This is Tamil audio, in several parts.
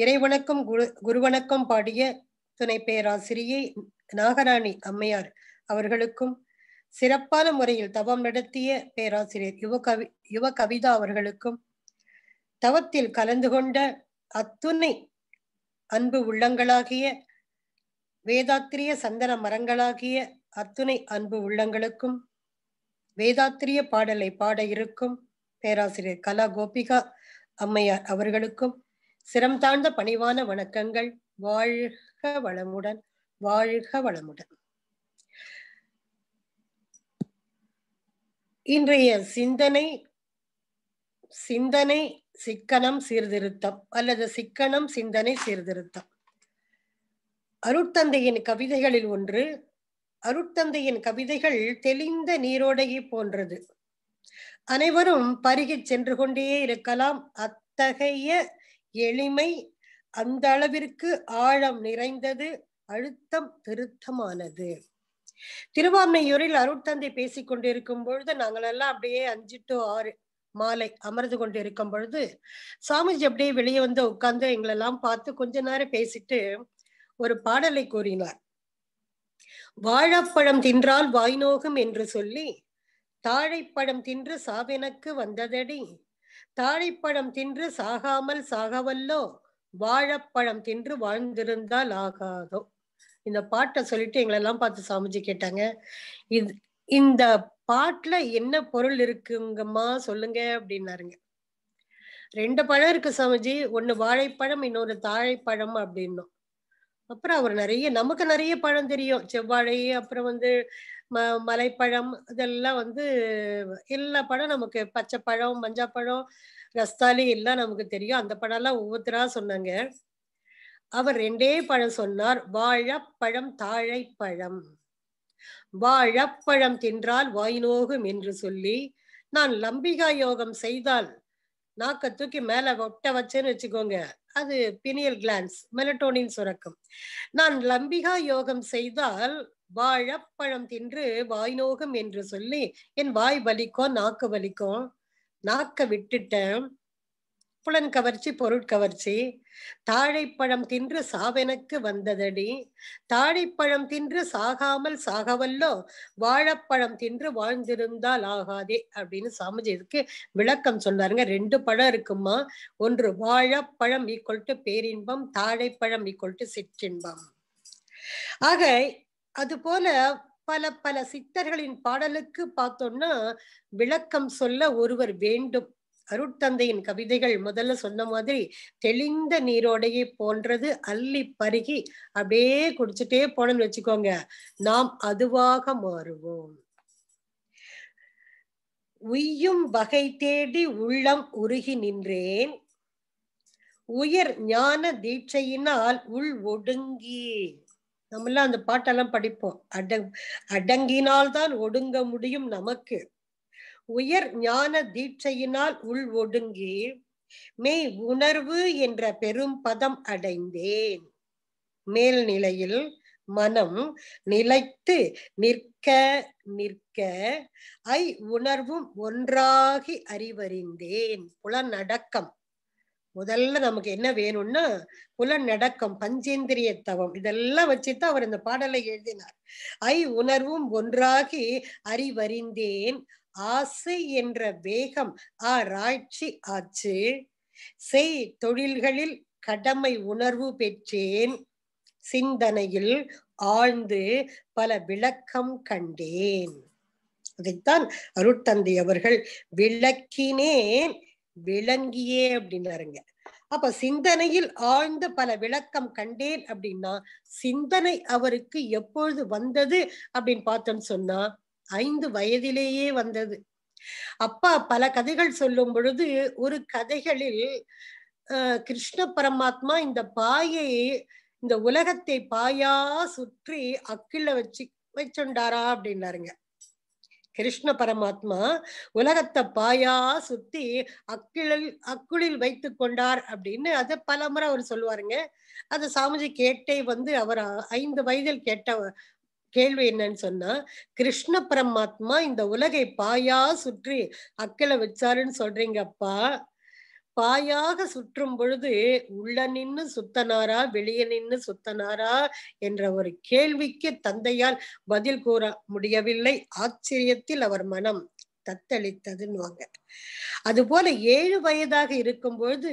இறைவணக்கம் குரு குருவணக்கம் பாடிய துணை பேராசிரியை நாகராணி அம்மையார் அவர்களுக்கும் சிறப்பான முறையில் தவம் நடத்திய பேராசிரியர் யுவகவி யுவ கவிதா அவர்களுக்கும் தவத்தில் கலந்து கொண்ட அத்துணை அன்பு உள்ளங்களாகிய வேதாத்திரிய சந்தன மரங்களாகிய அத்துணை அன்பு உள்ளங்களுக்கும் வேதாத்திரிய பாடலை பாட இருக்கும் பேராசிரியர் கலா கோபிகா அம்மையார் அவர்களுக்கும் சிரம் தாழ்ந்த பணிவான வணக்கங்கள் வாழ்க வளமுடன் வாழ்க வளமுடன் இன்றைய சிந்தனை சிந்தனை சிக்கனம் சீர்திருத்தம் அல்லது சிக்கனம் சிந்தனை சீர்திருத்தம் அருட்தந்தையின் கவிதைகளில் ஒன்று அருட்தந்தையின் கவிதைகள் தெளிந்த நீரோடையை போன்றது அனைவரும் பருகிச் சென்று கொண்டே இருக்கலாம் அத்தகைய எளிமை அந்த அளவிற்கு ஆழம் நிறைந்தது அழுத்தம் திருத்தமானது திருவாமையூரில் அருட்தந்தை பேசிக் கொண்டிருக்கும் பொழுது நாங்களெல்லாம் அப்படியே அஞ்சு டு ஆறு மாலை அமர்ந்து கொண்டு இருக்கும் பொழுது சாமிஜி அப்படியே வெளியே வந்து உட்கார்ந்து எங்களெல்லாம் பார்த்து கொஞ்ச நேரம் பேசிட்டு ஒரு பாடலை கூறினார் வாழைப்பழம் தின்றால் வாய்நோகும் என்று சொல்லி தாழைப்பழம் தின்று சாவெனக்கு வந்ததடி தாழைப்பழம் தின்று சாகாமல் சாகவல்லோ வாழைப்பழம் தின்று வாழ்ந்திருந்தால் ஆகாதோ இந்த பாட்டை சொல்லிட்டு எங்களெல்லாம் பார்த்து சாமிஜி கேட்டாங்க இது இந்த பாட்டுல என்ன பொருள் இருக்குங்கம்மா சொல்லுங்க அப்படின்னாருங்க ரெண்டு பழம் இருக்கு சாமிஜி ஒன்னு வாழைப்பழம் இன்னொரு தாழைப்பழம் அப்படின்னும் அப்புறம் அவர் நிறைய நமக்கு நிறைய பழம் தெரியும் செவ்வாழை அப்புறம் வந்து ம மலைப்பழம் இதெல்லாம் வந்து எல்லா பழம் நமக்கு பச்சை பழம் மஞ்சாப்பழம் ரஸ்தாலி எல்லாம் நமக்கு தெரியும் அந்த படம்லாம் ஒவ்வொருத்தரா சொன்னாங்க அவர் ரெண்டே பழம் சொன்னார் வாழப்பழம் தாழைப்பழம் வாழப்பழம் தின்றால் நோகும் என்று சொல்லி நான் லம்பிகா யோகம் செய்தால் நாக்க தூக்கி மேல ஒட்ட வச்சேன்னு வச்சுக்கோங்க அது பினியல் கிளான்ஸ் மெலட்டோனின் சுரக்கம் நான் லம்பிகா யோகம் செய்தால் வாழப்பழம் தின்று வாய் நோகம் என்று சொல்லி என் வாய் வலிக்கும் நாக்கு வலிக்கும் நாக்க விட்டுட்டேன் புலன் கவர்ச்சி பொருட்கவர்ச்சி தாழைப்பழம் தின்று சாவெனக்கு வந்ததடி தாழைப்பழம் தின்று சாகாமல் சாகவல்லோ வாழைப்பழம் தின்று வாழ்ந்திருந்தால் ஆகாதே அப்படின்னு சாமிஜி இதுக்கு விளக்கம் சொன்னாருங்க ரெண்டு பழம் இருக்குமா ஒன்று வாழைப்பழம் ஈக்குவல் டு பேரின்பம் தாழைப்பழம் ஈக்குவல் டு சிற்றின்பம் ஆக அது போல பல பல சித்தர்களின் பாடலுக்கு பார்த்தோம்னா விளக்கம் சொல்ல ஒருவர் வேண்டும் அருட்தந்தையின் கவிதைகள் முதல்ல சொன்ன மாதிரி தெளிந்த நீரோடையே போன்றது அள்ளி பருகி அப்படியே குடிச்சிட்டே போனோம்னு வச்சுக்கோங்க நாம் அதுவாக மாறுவோம் உய்யும் வகை தேடி உள்ளம் உருகி நின்றேன் உயர் ஞான தீட்சையினால் உள் ஒடுங்கி எல்லாம் அந்த பாட்டெல்லாம் படிப்போம் அட அடங்கினால்தான் ஒடுங்க முடியும் நமக்கு உயர் ஞான தீட்சையினால் உள் ஒடுங்கி மெய் உணர்வு என்ற பெரும் பதம் அடைந்தேன் மேல்நிலையில் மனம் நிலைத்து நிற்க நிற்க ஐ உணர்வும் ஒன்றாகி அறிவறிந்தேன் புலநடக்கம் முதல்ல நமக்கு என்ன வேணும்னா நடக்கம் பஞ்சேந்திரிய தவம் இதெல்லாம் வச்சுதான் அவர் இந்த பாடலை எழுதினார் ஐ உணர்வும் ஒன்றாகி அறிவறிந்தேன் ஆசை என்ற வேகம் ஆராய்ச்சி ஆச்சு செய் தொழில்களில் கடமை உணர்வு பெற்றேன் சிந்தனையில் ஆழ்ந்து பல விளக்கம் கண்டேன் அதைத்தான் அருட்தந்தை அவர்கள் விளக்கினேன் விளங்கியே அப்படின்னாருங்க அப்ப சிந்தனையில் ஆழ்ந்த பல விளக்கம் கண்டேன் அப்படின்னா சிந்தனை அவருக்கு எப்பொழுது வந்தது அப்படின்னு பார்த்தோம்னு சொன்னா ஐந்து வயதிலேயே வந்தது அப்பா பல கதைகள் சொல்லும் பொழுது ஒரு கதைகளில் கிருஷ்ண பரமாத்மா இந்த பாயை இந்த உலகத்தை பாயா சுற்றி அக்கில வச்சு வச்சுண்டாரா அப்படின்னாருங்க கிருஷ்ண பரமாத்மா உலகத்தை பாயா சுத்தி அக்கிழல் அக்குளில் வைத்து கொண்டார் அப்படின்னு அதை பல முறை அவர் சொல்லுவாருங்க அது சாமிஜி கேட்டே வந்து அவர் ஐந்து வயதில் கேட்ட கேள்வி என்னன்னு சொன்னா கிருஷ்ண பரமாத்மா இந்த உலகை பாயா சுற்றி அக்கில வச்சாருன்னு சொல்றீங்கப்பா பாயாக சுற்றும் பொழுது உள்ள நின்னு சுத்தனாரா வெளியே நின்னு சுத்தனாரா என்ற ஒரு கேள்விக்கு தந்தையால் பதில் கூற முடியவில்லை ஆச்சரியத்தில் அவர் மனம் தத்தளித்ததுன்னுவாங்க போல ஏழு வயதாக இருக்கும் பொழுது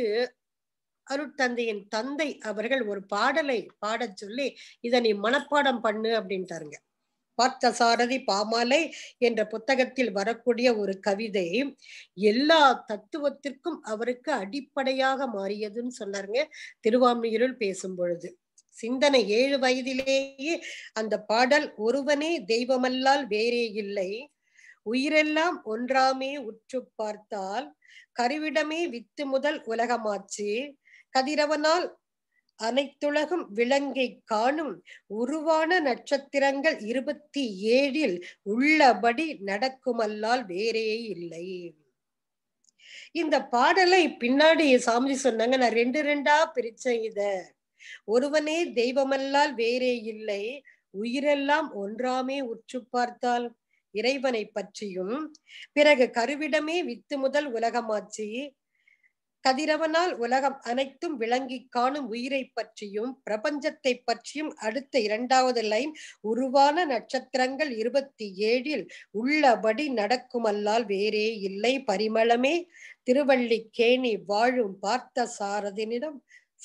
அருட்தந்தையின் தந்தை அவர்கள் ஒரு பாடலை பாடச் சொல்லி இதை நீ மனப்பாடம் பண்ணு அப்படின்ட்டாருங்க பார்த்தசாரதி பாமாலை என்ற புத்தகத்தில் வரக்கூடிய ஒரு கவிதை எல்லா தத்துவத்திற்கும் அவருக்கு அடிப்படையாக மாறியதுன்னு சொன்னாருங்க திருவாமியூரில் பேசும் பொழுது சிந்தனை ஏழு வயதிலேயே அந்த பாடல் ஒருவனே தெய்வமல்லால் வேறே இல்லை உயிரெல்லாம் ஒன்றாமே உற்று பார்த்தால் கருவிடமே வித்து முதல் உலகமாச்சு கதிரவனால் அனைத்துலகம் விலங்கை காணும் உருவான நட்சத்திரங்கள் இருபத்தி ஏழில் உள்ளபடி நடக்குமல்லால் வேறே இல்லை இந்த பாடலை பின்னாடி சாமிஜி சொன்னாங்க நான் ரெண்டு ரெண்டா பிரிச்சேன் இத ஒருவனே தெய்வமல்லால் வேறே இல்லை உயிரெல்லாம் ஒன்றாமே உற்று பார்த்தால் இறைவனை பற்றியும் பிறகு கருவிடமே வித்து முதல் உலகமாச்சி கதிரவனால் உலகம் அனைத்தும் விளங்கி காணும் உயிரை பற்றியும் பிரபஞ்சத்தை பற்றியும் அடுத்த இரண்டாவது லைன் உருவான நட்சத்திரங்கள் இருபத்தி ஏழில் உள்ளபடி நடக்குமல்லால் வேறே இல்லை பரிமளமே திருவள்ளி கேணி வாழும் பார்த்த சாரதினிடம்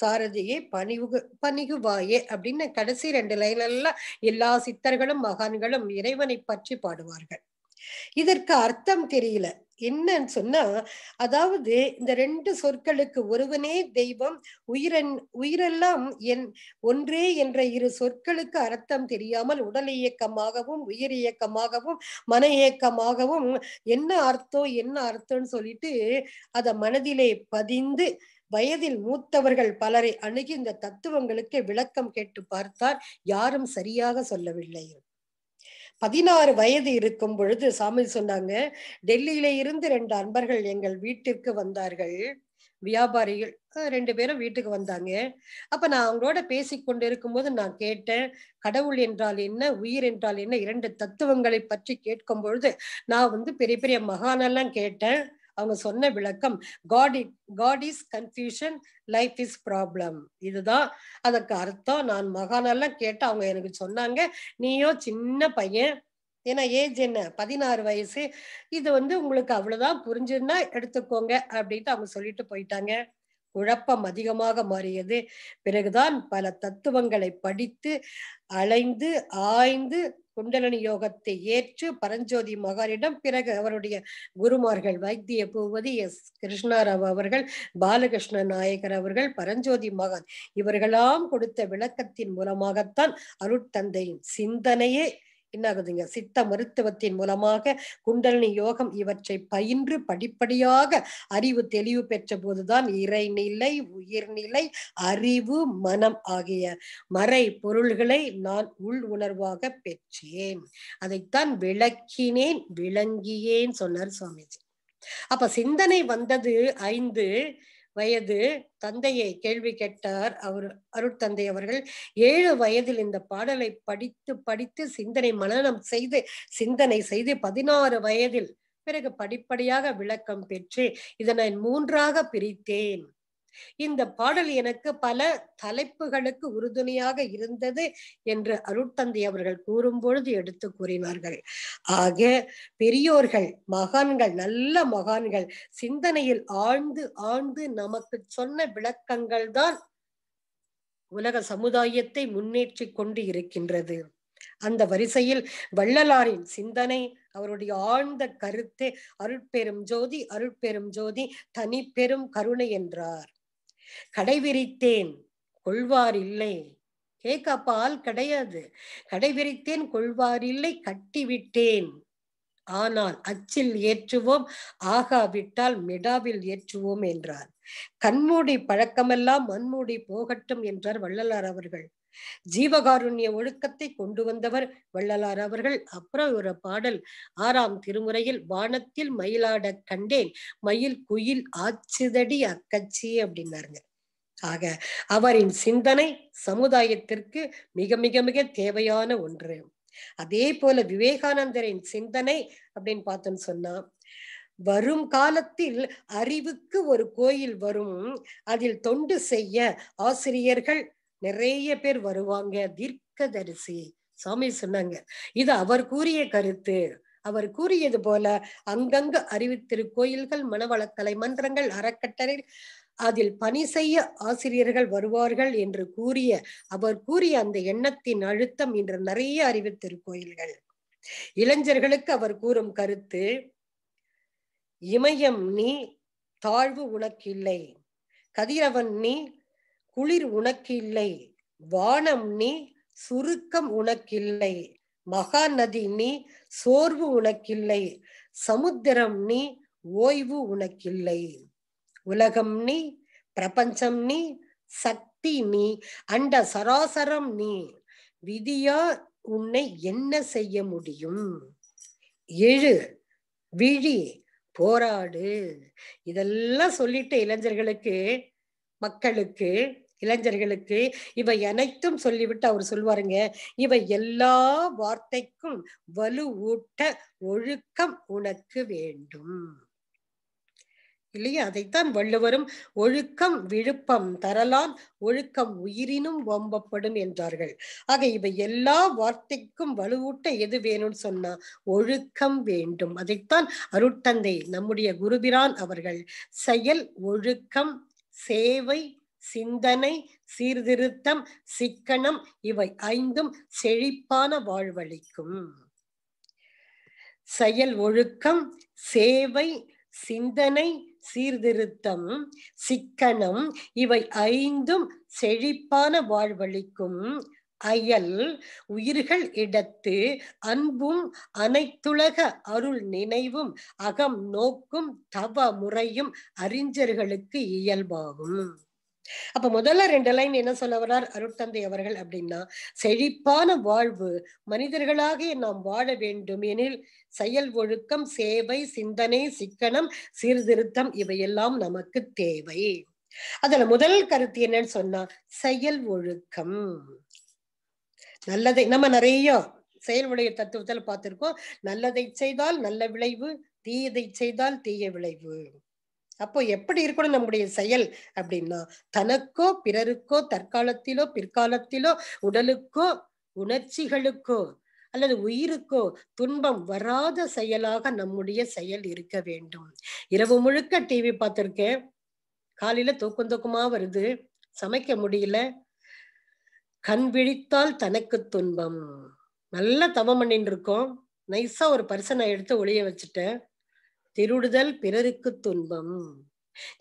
சாரதியே பணிவுகு பணிகுவாயே அப்படின்னு கடைசி ரெண்டு லைன் எல்லாம் எல்லா சித்தர்களும் மகான்களும் இறைவனை பற்றி பாடுவார்கள் இதற்கு அர்த்தம் தெரியல என்னன்னு சொன்னா அதாவது இந்த ரெண்டு சொற்களுக்கு ஒருவனே தெய்வம் உயிரன் உயிரெல்லாம் என் ஒன்றே என்ற இரு சொற்களுக்கு அர்த்தம் தெரியாமல் உடல் இயக்கமாகவும் உயிர் இயக்கமாகவும் மன இயக்கமாகவும் என்ன அர்த்தம் என்ன அர்த்தம்னு சொல்லிட்டு அதை மனதிலே பதிந்து வயதில் மூத்தவர்கள் பலரை அணுகி இந்த தத்துவங்களுக்கு விளக்கம் கேட்டு பார்த்தார் யாரும் சரியாக சொல்லவில்லை பதினாறு வயது இருக்கும் பொழுது சாமி சொன்னாங்க டெல்லியில இருந்து ரெண்டு அன்பர்கள் எங்கள் வீட்டிற்கு வந்தார்கள் வியாபாரிகள் ரெண்டு பேரும் வீட்டுக்கு வந்தாங்க அப்ப நான் அவங்களோட பேசி கொண்டு இருக்கும்போது நான் கேட்டேன் கடவுள் என்றால் என்ன உயிர் என்றால் என்ன இரண்டு தத்துவங்களை பற்றி கேட்கும் பொழுது நான் வந்து பெரிய பெரிய மகானெல்லாம் கேட்டேன் அவங்க சொன்ன விளக்கம் God God is confusion life is problem இதுதான் அதுக்கு அர்த்தம் நான் மகானெல்லாம் கேட்டு அவங்க எனக்கு சொன்னாங்க நீயோ சின்ன பையன் ஏன்னா ஏஜ் என்ன பதினாறு வயசு இது வந்து உங்களுக்கு அவ்வளவுதான் புரிஞ்சுன்னா எடுத்துக்கோங்க அப்படின்ட்டு அவங்க சொல்லிட்டு போயிட்டாங்க குழப்பம் அதிகமாக மாறியது பிறகுதான் பல தத்துவங்களை படித்து அலைந்து ஆய்ந்து குண்டலனி யோகத்தை ஏற்று பரஞ்சோதி மகாரிடம் பிறகு அவருடைய குருமார்கள் வைத்திய பூவதி எஸ் கிருஷ்ணாராவ் அவர்கள் பாலகிருஷ்ண நாயகர் அவர்கள் பரஞ்சோதி மகான் இவர்களாம் கொடுத்த விளக்கத்தின் மூலமாகத்தான் அருட்தந்தையின் சிந்தனையே என்னாகுதுங்க சித்த மருத்துவத்தின் மூலமாக குண்டலினி யோகம் இவற்றை பயின்று படிப்படியாக அறிவு தெளிவு பெற்ற போதுதான் இறைநிலை உயிர்நிலை அறிவு மனம் ஆகிய மறை பொருள்களை நான் உள் உணர்வாக பெற்றேன் அதைத்தான் விளக்கினேன் விளங்கியேன் சொன்னார் சுவாமிஜி அப்ப சிந்தனை வந்தது ஐந்து வயது தந்தையை கேள்வி கேட்டார் அவர் அருட்தந்தை அவர்கள் ஏழு வயதில் இந்த பாடலை படித்து படித்து சிந்தனை மனநம் செய்து சிந்தனை செய்து பதினாறு வயதில் பிறகு படிப்படியாக விளக்கம் பெற்று இதனை மூன்றாக பிரித்தேன் இந்த பாடல் எனக்கு பல தலைப்புகளுக்கு உறுதுணையாக இருந்தது என்று அருட்தந்தை அவர்கள் கூறும்பொழுது எடுத்து கூறினார்கள் ஆக பெரியோர்கள் மகான்கள் நல்ல மகான்கள் சிந்தனையில் ஆழ்ந்து ஆழ்ந்து நமக்கு சொன்ன விளக்கங்கள் தான் உலக சமுதாயத்தை முன்னேற்றி கொண்டு இருக்கின்றது அந்த வரிசையில் வள்ளலாரின் சிந்தனை அவருடைய ஆழ்ந்த கருத்து அருட்பெரும் ஜோதி அருட்பெரும் ஜோதி தனிப்பெரும் கருணை என்றார் கடைவிரித்தேன் கொள்வார் இல்லை கேக்கப்பால் கிடையாது கடைவிரித்தேன் கொள்வார் இல்லை கட்டிவிட்டேன் ஆனால் அச்சில் ஏற்றுவோம் ஆகாவிட்டால் மிடாவில் ஏற்றுவோம் என்றார் கண்மூடி பழக்கமெல்லாம் மண்மூடி போகட்டும் என்றார் வள்ளலார் அவர்கள் ஜீவகாருண்ய ஒழுக்கத்தை கொண்டு வந்தவர் வள்ளலார் அவர்கள் அப்புறம் ஒரு பாடல் ஆறாம் திருமுறையில் வானத்தில் மயிலாட கண்டேன் மயில் குயில் ஆச்சுதடி அக்கச்சி அப்படின்னாருங்க ஆக அவரின் சிந்தனை சமுதாயத்திற்கு மிக மிக மிக தேவையான ஒன்று அதே போல விவேகானந்தரின் சிந்தனை அப்படின்னு பார்த்தோம்னு சொன்னா வரும் காலத்தில் அறிவுக்கு ஒரு கோயில் வரும் அதில் தொண்டு செய்ய ஆசிரியர்கள் நிறைய பேர் வருவாங்க தீர்க்க தரிசி சுவாமி சொன்னாங்க இது அவர் கூறிய கருத்து அவர் கூறியது போல அங்கங்கு அறிவித்திரு கோயில்கள் மனவளக்கலை மந்திரங்கள் அறக்கட்டளை அதில் பணி செய்ய ஆசிரியர்கள் வருவார்கள் என்று கூறிய அவர் கூறிய அந்த எண்ணத்தின் அழுத்தம் இன்று நிறைய அறிவித்திருக்கோயில்கள் இளைஞர்களுக்கு அவர் கூறும் கருத்து இமயம் நீ தாழ்வு உனக்கு இல்லை கதிரவன் நீ குளிர் உனக்கு இல்லை வானம் நீ சுருக்கம் உனக்கில்லை மகாநதி நீ சோர்வு உனக்கில்லை சமுத்திரம் நீ ஓய்வு உனக்கில்லை உலகம் நீ பிரபஞ்சம் நீ சக்தி நீ அண்ட சராசரம் நீ விதியா உன்னை என்ன செய்ய முடியும் எழு விழி போராடு இதெல்லாம் சொல்லிட்டு இளைஞர்களுக்கு மக்களுக்கு இளைஞர்களுக்கு இவை அனைத்தும் சொல்லிவிட்டு அவர் சொல்வாருங்க இவை எல்லா வார்த்தைக்கும் வலுவூட்ட ஒழுக்கம் உனக்கு வேண்டும் இல்லையா அதைத்தான் வள்ளுவரும் ஒழுக்கம் விழுப்பம் தரலாம் ஒழுக்கம் உயிரினும் ஓம்பப்படும் என்றார்கள் ஆக இவை எல்லா வார்த்தைக்கும் வலுவூட்ட எது வேணும்னு சொன்னா ஒழுக்கம் வேண்டும் அதைத்தான் அருட்டந்தை நம்முடைய குருபிரான் அவர்கள் செயல் ஒழுக்கம் சேவை சிந்தனை சீர்திருத்தம் சிக்கனம் இவை ஐந்தும் செழிப்பான வாழ்வளிக்கும் செயல் ஒழுக்கம் சேவை சிந்தனை சீர்திருத்தம் சிக்கனம் இவை ஐந்தும் செழிப்பான வாழ்வளிக்கும் அயல் உயிர்கள் இடத்து அன்பும் அனைத்துலக அருள் நினைவும் அகம் நோக்கும் தவ முறையும் அறிஞர்களுக்கு இயல்பாகும் அப்ப முதல்ல ரெண்டு லைன் என்ன சொல்ல வரார் அருட்தந்தை அவர்கள் அப்படின்னா செழிப்பான வாழ்வு மனிதர்களாக நாம் வாழ வேண்டும் எனில் செயல் ஒழுக்கம் சேவை சிந்தனை சிக்கனம் சீர்திருத்தம் இவையெல்லாம் நமக்கு தேவை அதுல முதல் கருத்து என்னன்னு சொன்னா செயல் ஒழுக்கம் நல்லதை நம்ம நிறைய செயல் உடைய தத்துவத்தில் பார்த்திருக்கோம் நல்லதை செய்தால் நல்ல விளைவு தீயதை செய்தால் தீய விளைவு அப்போ எப்படி இருக்கணும் நம்முடைய செயல் அப்படின்னா தனக்கோ பிறருக்கோ தற்காலத்திலோ பிற்காலத்திலோ உடலுக்கோ உணர்ச்சிகளுக்கோ அல்லது உயிருக்கோ துன்பம் வராத செயலாக நம்முடைய செயல் இருக்க வேண்டும் இரவு முழுக்க டிவி பார்த்துருக்கேன் காலையில தூக்கம் தூக்கமா வருது சமைக்க முடியல கண் விழித்தால் தனக்கு துன்பம் நல்லா தவம் பண்ணிட்டு இருக்கோம் நைஸா ஒரு பரிசனை எடுத்து ஒளிய வச்சுட்டேன் திருடுதல் பிறருக்கு துன்பம்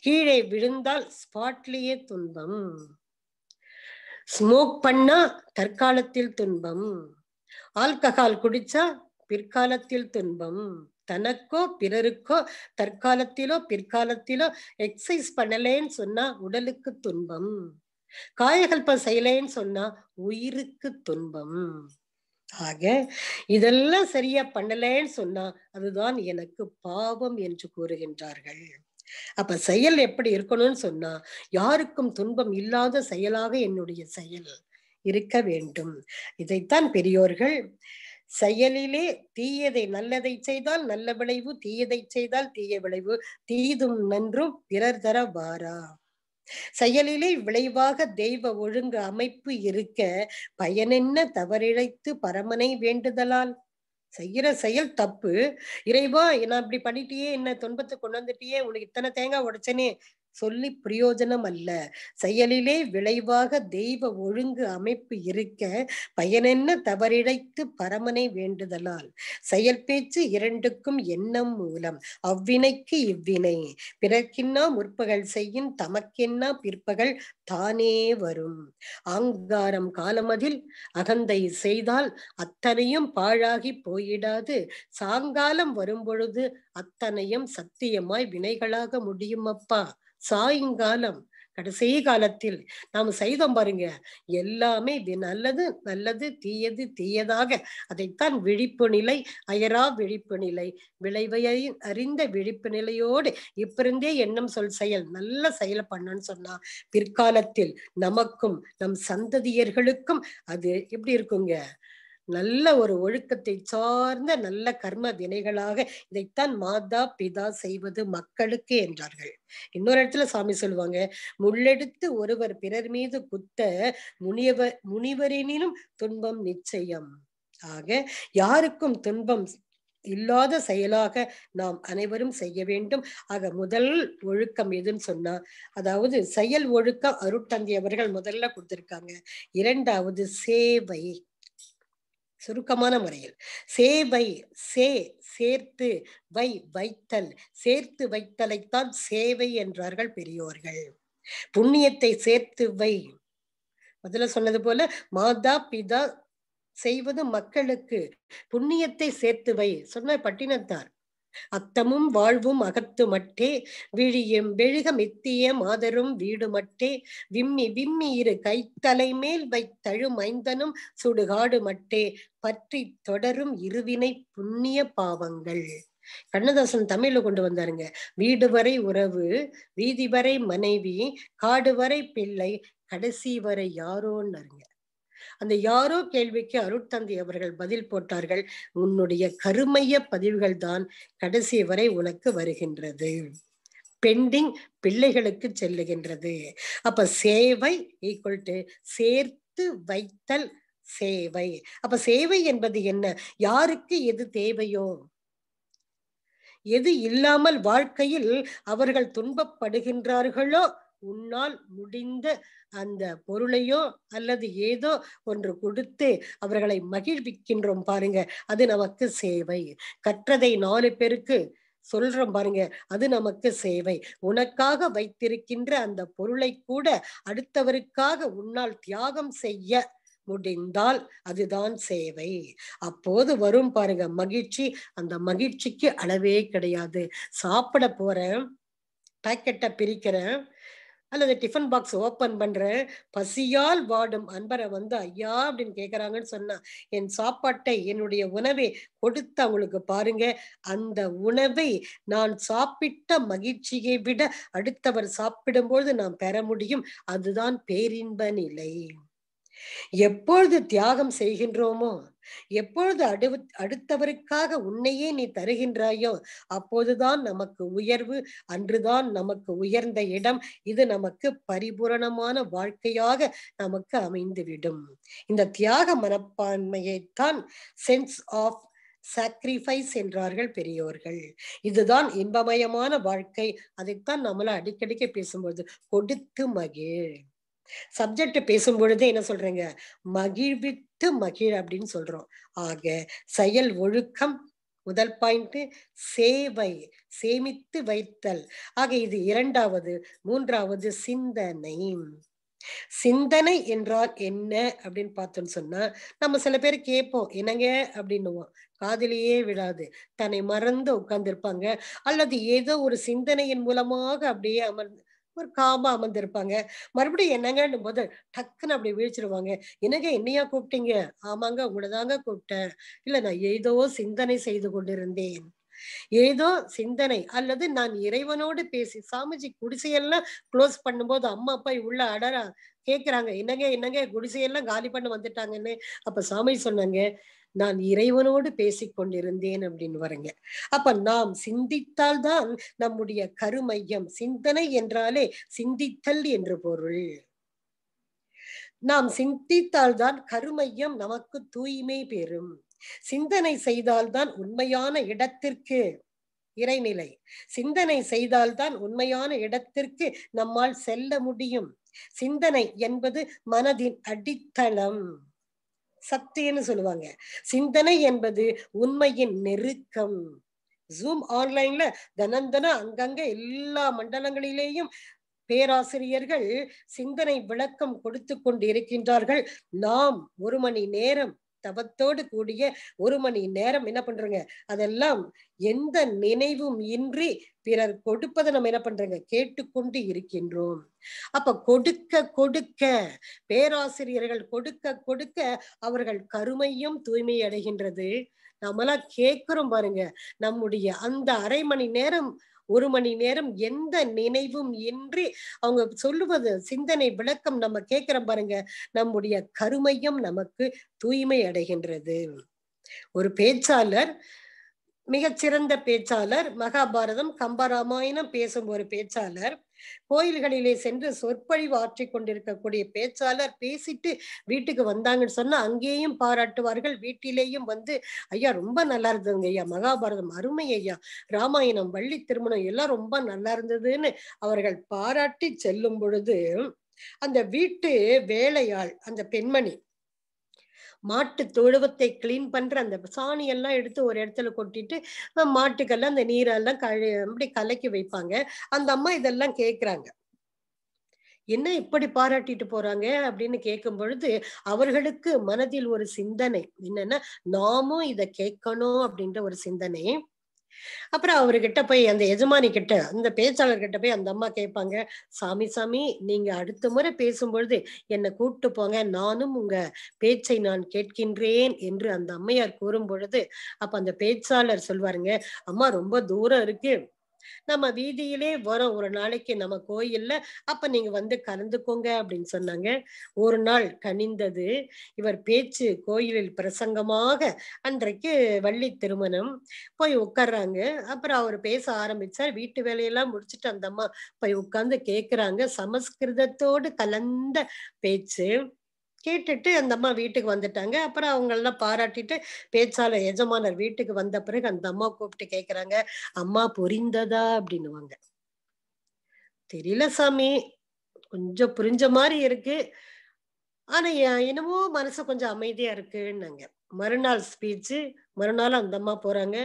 கீழே விழுந்தால் ஸ்பாட்லேயே துன்பம் ஸ்மோக் பண்ணா தற்காலத்தில் துன்பம் ஆல்கஹால் குடிச்சா பிற்காலத்தில் துன்பம் தனக்கோ பிறருக்கோ தற்காலத்திலோ பிற்காலத்திலோ எக்ஸசைஸ் பண்ணலேன்னு சொன்னா உடலுக்கு துன்பம் காயகல்பம் செய்யலேன்னு சொன்னா உயிருக்கு துன்பம் ஆக இதெல்லாம் சரியா பண்ணலன்னு சொன்னா அதுதான் எனக்கு பாவம் என்று கூறுகின்றார்கள் அப்ப செயல் எப்படி இருக்கணும்னு சொன்னா யாருக்கும் துன்பம் இல்லாத செயலாக என்னுடைய செயல் இருக்க வேண்டும் இதைத்தான் பெரியோர்கள் செயலிலே தீயதை நல்லதை செய்தால் நல்ல விளைவு தீயதை செய்தால் தீய விளைவு தீதும் நன்றும் பிறர் தர வாரா செயலிலே விளைவாக தெய்வ ஒழுங்கு அமைப்பு இருக்க பயனென்ன தவறிழைத்து பரமனை வேண்டுதலால் செய்யற செயல் தப்பு இறைவா நான் இப்படி பண்ணிட்டியே என்ன துன்பத்தை கொண்டு வந்துட்டியே உனக்கு இத்தனை தேங்காய் உடைச்சனே சொல்லி பிரயோஜனம் அல்ல செயலிலே விளைவாக தெய்வ ஒழுங்கு அமைப்பு இருக்க பயனென்ன தவறிழைத்து பரமனை வேண்டுதலால் செயல் பேச்சு இரண்டுக்கும் எண்ணம் மூலம் அவ்வினைக்கு இவ்வினை பிறக்கின்னா முற்பகல் செய்யும் தமக்கென்னா பிற்பகல் தானே வரும் ஆங்காரம் காலமதில் அகந்தை செய்தால் அத்தனையும் பாழாகி போயிடாது சாங்காலம் வரும்பொழுது அத்தனையும் சத்தியமாய் வினைகளாக முடியும் அப்பா சாயங்காலம் கடைசி காலத்தில் நாம் செய்தோம் பாருங்க எல்லாமே நல்லது நல்லது தீயது தீயதாக அதைத்தான் விழிப்பு நிலை அயரா விழிப்பு நிலை விளைவை அறிந்த விழிப்பு நிலையோடு இப்பிருந்தே எண்ணம் சொல் செயல் நல்ல செயலை பண்ணன்னு சொன்னா பிற்காலத்தில் நமக்கும் நம் சந்ததியர்களுக்கும் அது எப்படி இருக்குங்க நல்ல ஒரு ஒழுக்கத்தை சார்ந்த நல்ல கர்ம வினைகளாக இதைத்தான் மாதா பிதா செய்வது மக்களுக்கு என்றார்கள் இன்னொரு இடத்துல சாமி சொல்லுவாங்க முள்ளெடுத்து ஒருவர் பிறர் மீது குத்த முனியவர் முனிவரினும் துன்பம் நிச்சயம் ஆக யாருக்கும் துன்பம் இல்லாத செயலாக நாம் அனைவரும் செய்ய வேண்டும் ஆக முதல் ஒழுக்கம் எதுன்னு சொன்னா அதாவது செயல் ஒழுக்கம் அருட்டந்தி அவர்கள் முதல்ல கொடுத்திருக்காங்க இரண்டாவது சேவை சுருக்கமான முறையில் சேவை சே சேர்த்து வை வைத்தல் சேர்த்து வைத்தலைத்தான் சேவை என்றார்கள் பெரியோர்கள் புண்ணியத்தை சேர்த்து வை முதல்ல சொன்னது போல மாதா பிதா செய்வது மக்களுக்கு புண்ணியத்தை சேர்த்து வை சொன்ன பட்டினத்தார் அத்தமும் வாழ்வும் அகத்து மட்டே விழியும் வெழுக மெத்திய மாதரும் வீடு மட்டே விம்மி விம்மி இரு கைத்தலை மேல் வைத்தழும் ஐந்தனும் சுடுகாடு மட்டே பற்றி தொடரும் இருவினை புண்ணிய பாவங்கள் கண்ணதாசன் தமிழ்ல கொண்டு வந்தாருங்க வீடு வரை உறவு வீதி வரை மனைவி காடு வரை பிள்ளை கடைசி வரை யாரோன்னு அந்த யாரோ கேள்விக்கு அருட்தந்தை அவர்கள் பதில் போட்டார்கள் உன்னுடைய கருமைய பதிவுகள் தான் கடைசி வரை உனக்கு வருகின்றது பெண்டிங் பிள்ளைகளுக்கு செல்லுகின்றது அப்ப சேவை ஈக்குவல் டு சேர்த்து வைத்தல் சேவை அப்ப சேவை என்பது என்ன யாருக்கு எது தேவையோ எது இல்லாமல் வாழ்க்கையில் அவர்கள் துன்பப்படுகின்றார்களோ உன்னால் முடிந்த அந்த பொருளையோ அல்லது ஏதோ ஒன்று கொடுத்து அவர்களை மகிழ்விக்கின்றோம் பாருங்க அது நமக்கு சேவை கற்றதை நாலு பேருக்கு சொல்றோம் பாருங்க அது நமக்கு சேவை உனக்காக வைத்திருக்கின்ற அந்த பொருளை கூட அடுத்தவருக்காக உன்னால் தியாகம் செய்ய முடிந்தால் அதுதான் சேவை அப்போது வரும் பாருங்க மகிழ்ச்சி அந்த மகிழ்ச்சிக்கு அளவே கிடையாது சாப்பிட போறேன் பாக்கெட்டை பிரிக்கிறேன் அல்லது டிஃபன் பாக்ஸ் ஓப்பன் பண்றேன் பசியால் வாடும் அன்பரை வந்து ஐயா அப்படின்னு கேட்குறாங்கன்னு சொன்னா என் சாப்பாட்டை என்னுடைய உணவை கொடுத்து அவங்களுக்கு பாருங்க அந்த உணவை நான் சாப்பிட்ட மகிழ்ச்சியை விட அடுத்தவர் சாப்பிடும்போது நான் பெற முடியும் அதுதான் பேரின்ப நிலை எப்பொழுது தியாகம் செய்கின்றோமோ எப்பொழுது அடு அடுத்தவருக்காக உன்னையே நீ தருகின்றாயோ அப்போதுதான் நமக்கு உயர்வு அன்றுதான் நமக்கு உயர்ந்த இடம் இது நமக்கு பரிபூரணமான வாழ்க்கையாக நமக்கு அமைந்துவிடும் இந்த தியாக மனப்பான்மையைத்தான் சென்ஸ் ஆஃப் சாக்ரிஃபைஸ் என்றார்கள் பெரியோர்கள் இதுதான் இன்பமயமான வாழ்க்கை அதைத்தான் நம்மள அடிக்கடிக்க பேசும்போது கொடுத்து மகிழ் சப்ஜெக்ட் பேசும்பொழுது என்ன சொல்றீங்க மகிழ்வித்து மகிழ் அப்படின்னு சொல்றோம் ஆக செயல் ஒழுக்கம் முதல் பாயிண்ட் சேவை சேமித்து வைத்தல் ஆக இது இரண்டாவது மூன்றாவது சிந்தனை சிந்தனை என்றால் என்ன அப்படின்னு பார்த்தோம்னு சொன்னா நம்ம சில பேர் கேட்போம் என்னங்க அப்படின்னுவோம் காதலியே விழாது தன்னை மறந்து இருப்பாங்க அல்லது ஏதோ ஒரு சிந்தனையின் மூலமாக அப்படியே அமர்ந்து ஒரு காமா அமர்ந்திருப்பாங்க மறுபடியும் என்னங்கன்னு போது டக்குன்னு அப்படி வீழ்ச்சிருவாங்க என்னங்க என்னையா கூப்பிட்டீங்க ஆமாங்க உங்களதாங்க கூப்பிட்டேன் இல்ல நான் ஏதோ சிந்தனை செய்து கொண்டிருந்தேன் ஏதோ சிந்தனை அல்லது நான் இறைவனோடு பேசி சாமிஜி குடிசையெல்லாம் க்ளோஸ் பண்ணும்போது அம்மா அப்பா உள்ள அடரா கேக்குறாங்க என்னங்க என்னங்க குடிசையெல்லாம் காலி பண்ண வந்துட்டாங்கன்னு அப்ப சாமி சொன்னாங்க நான் இறைவனோடு பேசிக் கொண்டிருந்தேன் அப்படின்னு வரங்க அப்ப நாம் சிந்தித்தால் தான் நம்முடைய கருமையம் சிந்தனை என்றாலே சிந்தித்தல் என்று பொருள் நாம் சிந்தித்தால்தான் கருமையம் நமக்கு தூய்மை பெறும் சிந்தனை செய்தால்தான் உண்மையான இடத்திற்கு இறைநிலை சிந்தனை செய்தால்தான் உண்மையான இடத்திற்கு நம்மால் செல்ல முடியும் சிந்தனை என்பது மனதின் அடித்தளம் சத்தியன்னு சொல்லுவாங்க சிந்தனை என்பது உண்மையின் நெருக்கம் ஜூம் ஆன்லைன்ல தனந்தன அங்கங்க எல்லா மண்டலங்களிலேயும் பேராசிரியர்கள் சிந்தனை விளக்கம் கொடுத்து கொண்டு இருக்கின்றார்கள் நாம் ஒரு மணி நேரம் தவத்தோடு கூடிய ஒரு மணி நேரம் என்ன பண்றோங்க அதெல்லாம் எந்த நினைவும் இன்றி பிறர் கொடுப்பதை நம்ம என்ன பண்றோங்க கேட்டுக்கொண்டு இருக்கின்றோம் அப்ப கொடுக்க கொடுக்க பேராசிரியர்கள் கொடுக்க கொடுக்க அவர்கள் கருமையும் தூய்மை அடைகின்றது நம்மளா கேட்கிறோம் பாருங்க நம்முடைய அந்த அரை மணி நேரம் ஒரு மணி நேரம் எந்த நினைவும் இன்றி அவங்க சொல்லுவது சிந்தனை விளக்கம் நம்ம கேட்கிற பாருங்க நம்முடைய கருமையம் நமக்கு தூய்மை அடைகின்றது ஒரு பேச்சாளர் மிகச்சிறந்த பேச்சாளர் மகாபாரதம் கம்பராமாயணம் பேசும் ஒரு பேச்சாளர் கோயில்களிலே சென்று சொற்பழிவு ஆற்றி கொண்டிருக்கக்கூடிய பேச்சாளர் பேசிட்டு வீட்டுக்கு வந்தாங்கன்னு சொன்னா அங்கேயும் பாராட்டுவார்கள் வீட்டிலேயும் வந்து ஐயா ரொம்ப நல்லா இருந்ததுங்க ஐயா மகாபாரதம் அருமை ஐயா ராமாயணம் வள்ளி திருமணம் எல்லாம் ரொம்ப நல்லா இருந்ததுன்னு அவர்கள் பாராட்டி செல்லும் பொழுது அந்த வீட்டு வேலையாள் அந்த பெண்மணி மாட்டு தொழுவத்தை கிளீன் பண்ற அந்த சாணி எல்லாம் எடுத்து ஒரு இடத்துல கொட்டிட்டு மாட்டுக்கெல்லாம் அந்த நீரெல்லாம் கழு அப்படி கலக்கி வைப்பாங்க அந்த அம்மா இதெல்லாம் கேக்குறாங்க என்ன இப்படி பாராட்டிட்டு போறாங்க அப்படின்னு கேட்கும் பொழுது அவர்களுக்கு மனதில் ஒரு சிந்தனை என்னன்னா நாமும் இதை கேட்கணும் அப்படின்ற ஒரு சிந்தனை அப்புறம் அவர்கிட்ட போய் அந்த எஜமானி கிட்ட அந்த பேச்சாளர்கிட்ட போய் அந்த அம்மா கேட்பாங்க சாமி சாமி நீங்க அடுத்த முறை பேசும்பொழுது என்னை கூப்பிட்டு போங்க நானும் உங்க பேச்சை நான் கேட்கின்றேன் என்று அந்த அம்மையார் கூறும் பொழுது அப்ப அந்த பேச்சாளர் சொல்வாருங்க அம்மா ரொம்ப தூரம் இருக்கு நம்ம வீதியிலே வரோம் ஒரு நாளைக்கு நம்ம கோயில்ல அப்ப நீங்க வந்து கலந்துக்கோங்க அப்படின்னு சொன்னாங்க ஒரு நாள் கனிந்தது இவர் பேச்சு கோயிலில் பிரசங்கமாக அன்றைக்கு வள்ளி திருமணம் போய் உட்கார்றாங்க அப்புறம் அவர் பேச ஆரம்பிச்சார் வீட்டு வேலையெல்லாம் முடிச்சுட்டு அந்த அம்மா போய் உட்கார்ந்து கேட்கிறாங்க சமஸ்கிருதத்தோடு கலந்த பேச்சு கேட்டுட்டு அந்த அம்மா வீட்டுக்கு வந்துட்டாங்க அப்புறம் அவங்களெல்லாம் பாராட்டிட்டு பேச்சாளர் எஜமானர் வீட்டுக்கு வந்த பிறகு அந்த அம்மா கூப்பிட்டு கேக்குறாங்க அம்மா புரிந்ததா அப்படின்னுவாங்க தெரியல சாமி கொஞ்சம் புரிஞ்ச மாதிரி இருக்கு ஆனா என்னமோ மனசு கொஞ்சம் அமைதியா இருக்குன்னாங்க மறுநாள் ஸ்பீச்சு மறுநாள் அந்த அம்மா போறாங்க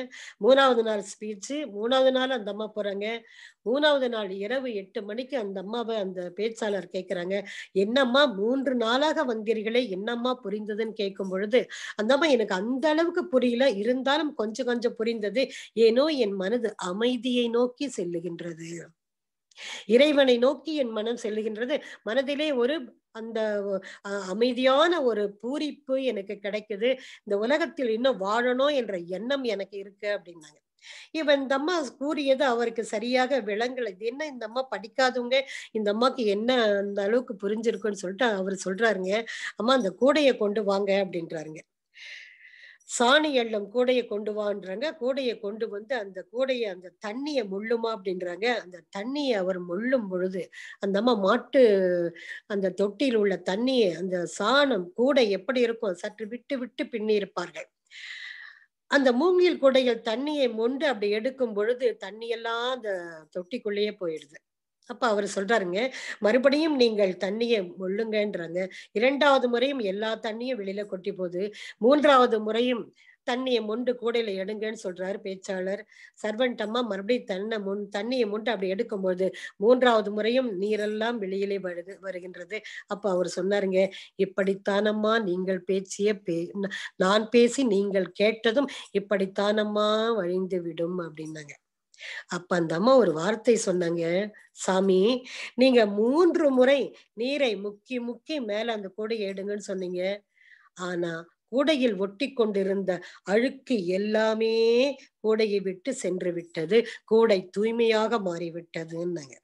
மூணாவது நாள் ஸ்பீச்சு மூணாவது நாள் அந்த அம்மா போறாங்க மூணாவது நாள் இரவு எட்டு மணிக்கு அந்த அம்மாவை அந்த பேச்சாளர் கேட்கிறாங்க என்னம்மா மூன்று நாளாக வந்தீர்களே என்னம்மா புரிந்ததுன்னு கேட்கும் பொழுது அந்த அம்மா எனக்கு அந்த அளவுக்கு புரியல இருந்தாலும் கொஞ்சம் கொஞ்சம் புரிந்தது ஏனோ என் மனது அமைதியை நோக்கி செல்லுகின்றது இறைவனை நோக்கி என் மனம் செல்லுகின்றது மனதிலே ஒரு அந்த அமைதியான ஒரு பூரிப்பு எனக்கு கிடைக்குது இந்த உலகத்தில் இன்னும் வாழணும் என்ற எண்ணம் எனக்கு இருக்கு அப்படின்னாங்க இவன் இந்த அம்மா கூறியது அவருக்கு சரியாக விளங்கல இது என்ன இந்த அம்மா படிக்காதவங்க இந்த அம்மாக்கு என்ன அந்த அளவுக்கு புரிஞ்சிருக்குன்னு சொல்லிட்டு அவர் சொல்றாருங்க அம்மா அந்த கூடையை கொண்டு வாங்க அப்படின்றாருங்க சாணி எள்ளம் கூடையை கொண்டு வான்றாங்க கூடையை கொண்டு வந்து அந்த கூடையை அந்த தண்ணியை முள்ளுமா அப்படின்றாங்க அந்த தண்ணியை அவர் முள்ளும் பொழுது அந்த அம்மா மாட்டு அந்த தொட்டியில் உள்ள தண்ணியை அந்த சாணம் கூடை எப்படி இருக்கும் சற்று விட்டு விட்டு பின்னி இருப்பார்கள் அந்த மூங்கில் கூடையில் தண்ணியை மொண்டு அப்படி எடுக்கும் பொழுது தண்ணியெல்லாம் அந்த தொட்டிக்குள்ளேயே போயிடுது அப்ப அவர் சொல்றாருங்க மறுபடியும் நீங்கள் தண்ணியை மொள்ளுங்கன்றாங்க இரண்டாவது முறையும் எல்லா தண்ணியும் வெளியில கொட்டி போகுது மூன்றாவது முறையும் தண்ணியை முண்டு கூடையில எடுங்கன்னு சொல்றாரு பேச்சாளர் சர்வன்ட் அம்மா மறுபடியும் தன்னை முன் தண்ணியை முண்டு அப்படி எடுக்கும்போது மூன்றாவது முறையும் நீரெல்லாம் வெளியிலே வருது வருகின்றது அப்ப அவர் சொன்னாருங்க இப்படித்தானம்மா நீங்கள் பேச்சிய பே நான் பேசி நீங்கள் கேட்டதும் இப்படித்தானம்மா வழிந்து விடும் அப்படின்னாங்க அப்ப அந்த அம்மா ஒரு வார்த்தை சொன்னாங்க சாமி நீங்க மூன்று முறை நீரை முக்கி முக்கி மேல அந்த கூடையை எடுங்கன்னு சொன்னீங்க ஆனா கூடையில் ஒட்டி கொண்டிருந்த அழுக்கு எல்லாமே கூடையை விட்டு சென்று விட்டது கூடை தூய்மையாக மாறிவிட்டதுன்னாங்க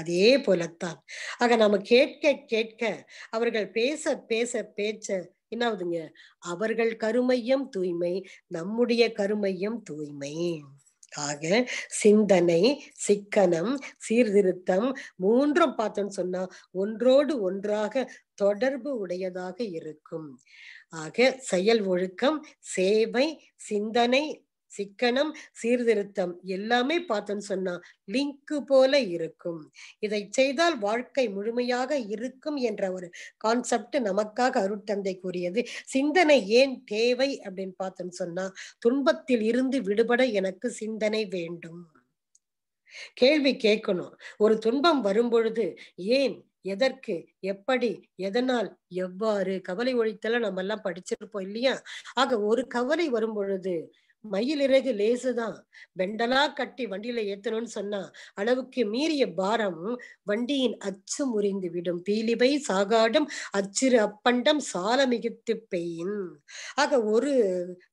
அதே போலத்தான் ஆக நம்ம கேட்க கேட்க அவர்கள் பேச பேச பேச்ச என்னாவதுங்க அவர்கள் கருமையும் தூய்மை நம்முடைய கருமையும் தூய்மை ஆக சிந்தனை சிக்கனம் சீர்திருத்தம் மூன்றும் பார்த்தோம்னு சொன்னா ஒன்றோடு ஒன்றாக தொடர்பு உடையதாக இருக்கும் ஆக செயல் ஒழுக்கம் சேவை சிந்தனை சிக்கனம் சீர்திருத்தம் எல்லாமே பார்த்தோன்னு சொன்னா லிங்க் போல இருக்கும் இதை செய்தால் வாழ்க்கை முழுமையாக இருக்கும் என்ற ஒரு கான்செப்ட் நமக்காக அருட்தந்தை கூறியது சிந்தனை ஏன் தேவை அப்படின்னு பார்த்தோன்னு சொன்னா துன்பத்தில் இருந்து விடுபட எனக்கு சிந்தனை வேண்டும் கேள்வி கேட்கணும் ஒரு துன்பம் வரும்பொழுது ஏன் எதற்கு எப்படி எதனால் எவ்வாறு கவலை ஒழித்தல நம்ம எல்லாம் படிச்சிருப்போம் இல்லையா ஆக ஒரு கவலை வரும் பொழுது மயிலிறகு லேசுதான் வெண்டலா கட்டி வண்டியில ஏத்தணும்னு சொன்னா அளவுக்கு மீறிய பாரம் வண்டியின் அச்சு முறிந்து விடும் பீலிபை சாகாடும் அச்சிறு அப்பண்டம் சால மிகுத்து பெய்யின் ஆக ஒரு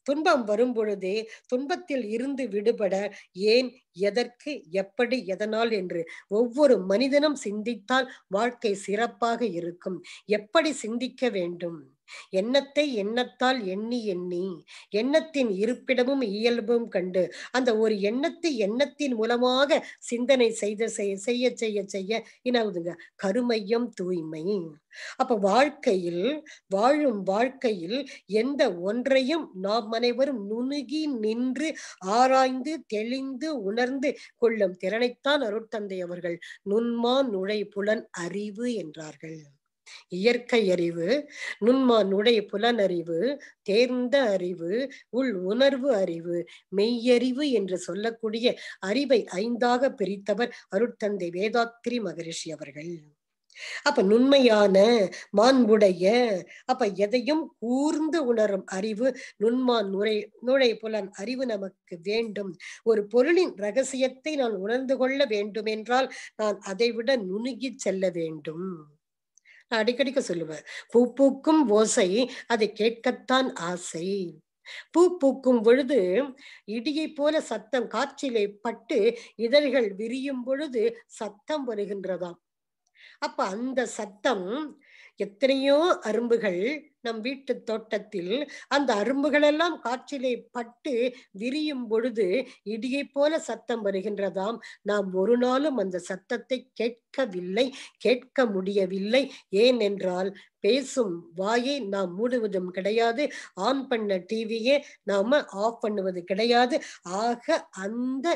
துன்பம் வரும் பொழுதே துன்பத்தில் இருந்து விடுபட ஏன் எதற்கு எப்படி எதனால் என்று ஒவ்வொரு மனிதனும் சிந்தித்தால் வாழ்க்கை சிறப்பாக இருக்கும் எப்படி சிந்திக்க வேண்டும் எண்ணத்தை எண்ணத்தால் எண்ணி எண்ணி எண்ணத்தின் இருப்பிடமும் இயல்பும் கண்டு அந்த ஒரு எண்ணத்தை எண்ணத்தின் மூலமாக சிந்தனை செய்த செய்ய செய்ய செய்ய செய்ய கருமையம் தூய்மை அப்ப வாழ்க்கையில் வாழும் வாழ்க்கையில் எந்த ஒன்றையும் நாம் அனைவரும் நுணுகி நின்று ஆராய்ந்து தெளிந்து உணர்ந்து கொள்ளும் திறனைத்தான் அருட்தந்தை அவர்கள் நுண்மா நுழை புலன் அறிவு என்றார்கள் இயற்கை அறிவு நுண்மானுடைய புலனறிவு தேர்ந்த அறிவு உள் உணர்வு அறிவு மெய்யறிவு என்று சொல்லக்கூடிய அறிவை ஐந்தாக பிரித்தவர் அருட்தந்தை வேதாத்திரி மகரிஷி அவர்கள் அப்ப நுண்மையான மாண்புடைய அப்ப எதையும் கூர்ந்து உணரும் அறிவு நுண்மான் நுரை நுழை புலன் அறிவு நமக்கு வேண்டும் ஒரு பொருளின் ரகசியத்தை நான் உணர்ந்து கொள்ள வேண்டுமென்றால் நான் அதைவிட நுணுகி செல்ல வேண்டும் அடிக்கடிக்க சொல்லுவார் பூ பூக்கும் ஓசை அதை கேட்கத்தான் ஆசை பூ பூக்கும் பொழுது இடியை போல சத்தம் காற்றிலே பட்டு இதழ்கள் விரியும் பொழுது சத்தம் வருகின்றதாம் அப்ப அந்த சத்தம் எத்தனையோ அரும்புகள் நம் வீட்டு தோட்டத்தில் அந்த அரும்புகளெல்லாம் காற்றிலே பட்டு விரியும் பொழுது இடியை போல சத்தம் வருகின்றதாம் நாம் ஒரு நாளும் அந்த சத்தத்தை கேட்கவில்லை கேட்க முடியவில்லை ஏனென்றால் பேசும் வாயை நாம் மூடுவதும் கிடையாது ஆன் பண்ண டிவியை நாம ஆஃப் பண்ணுவது கிடையாது ஆக அந்த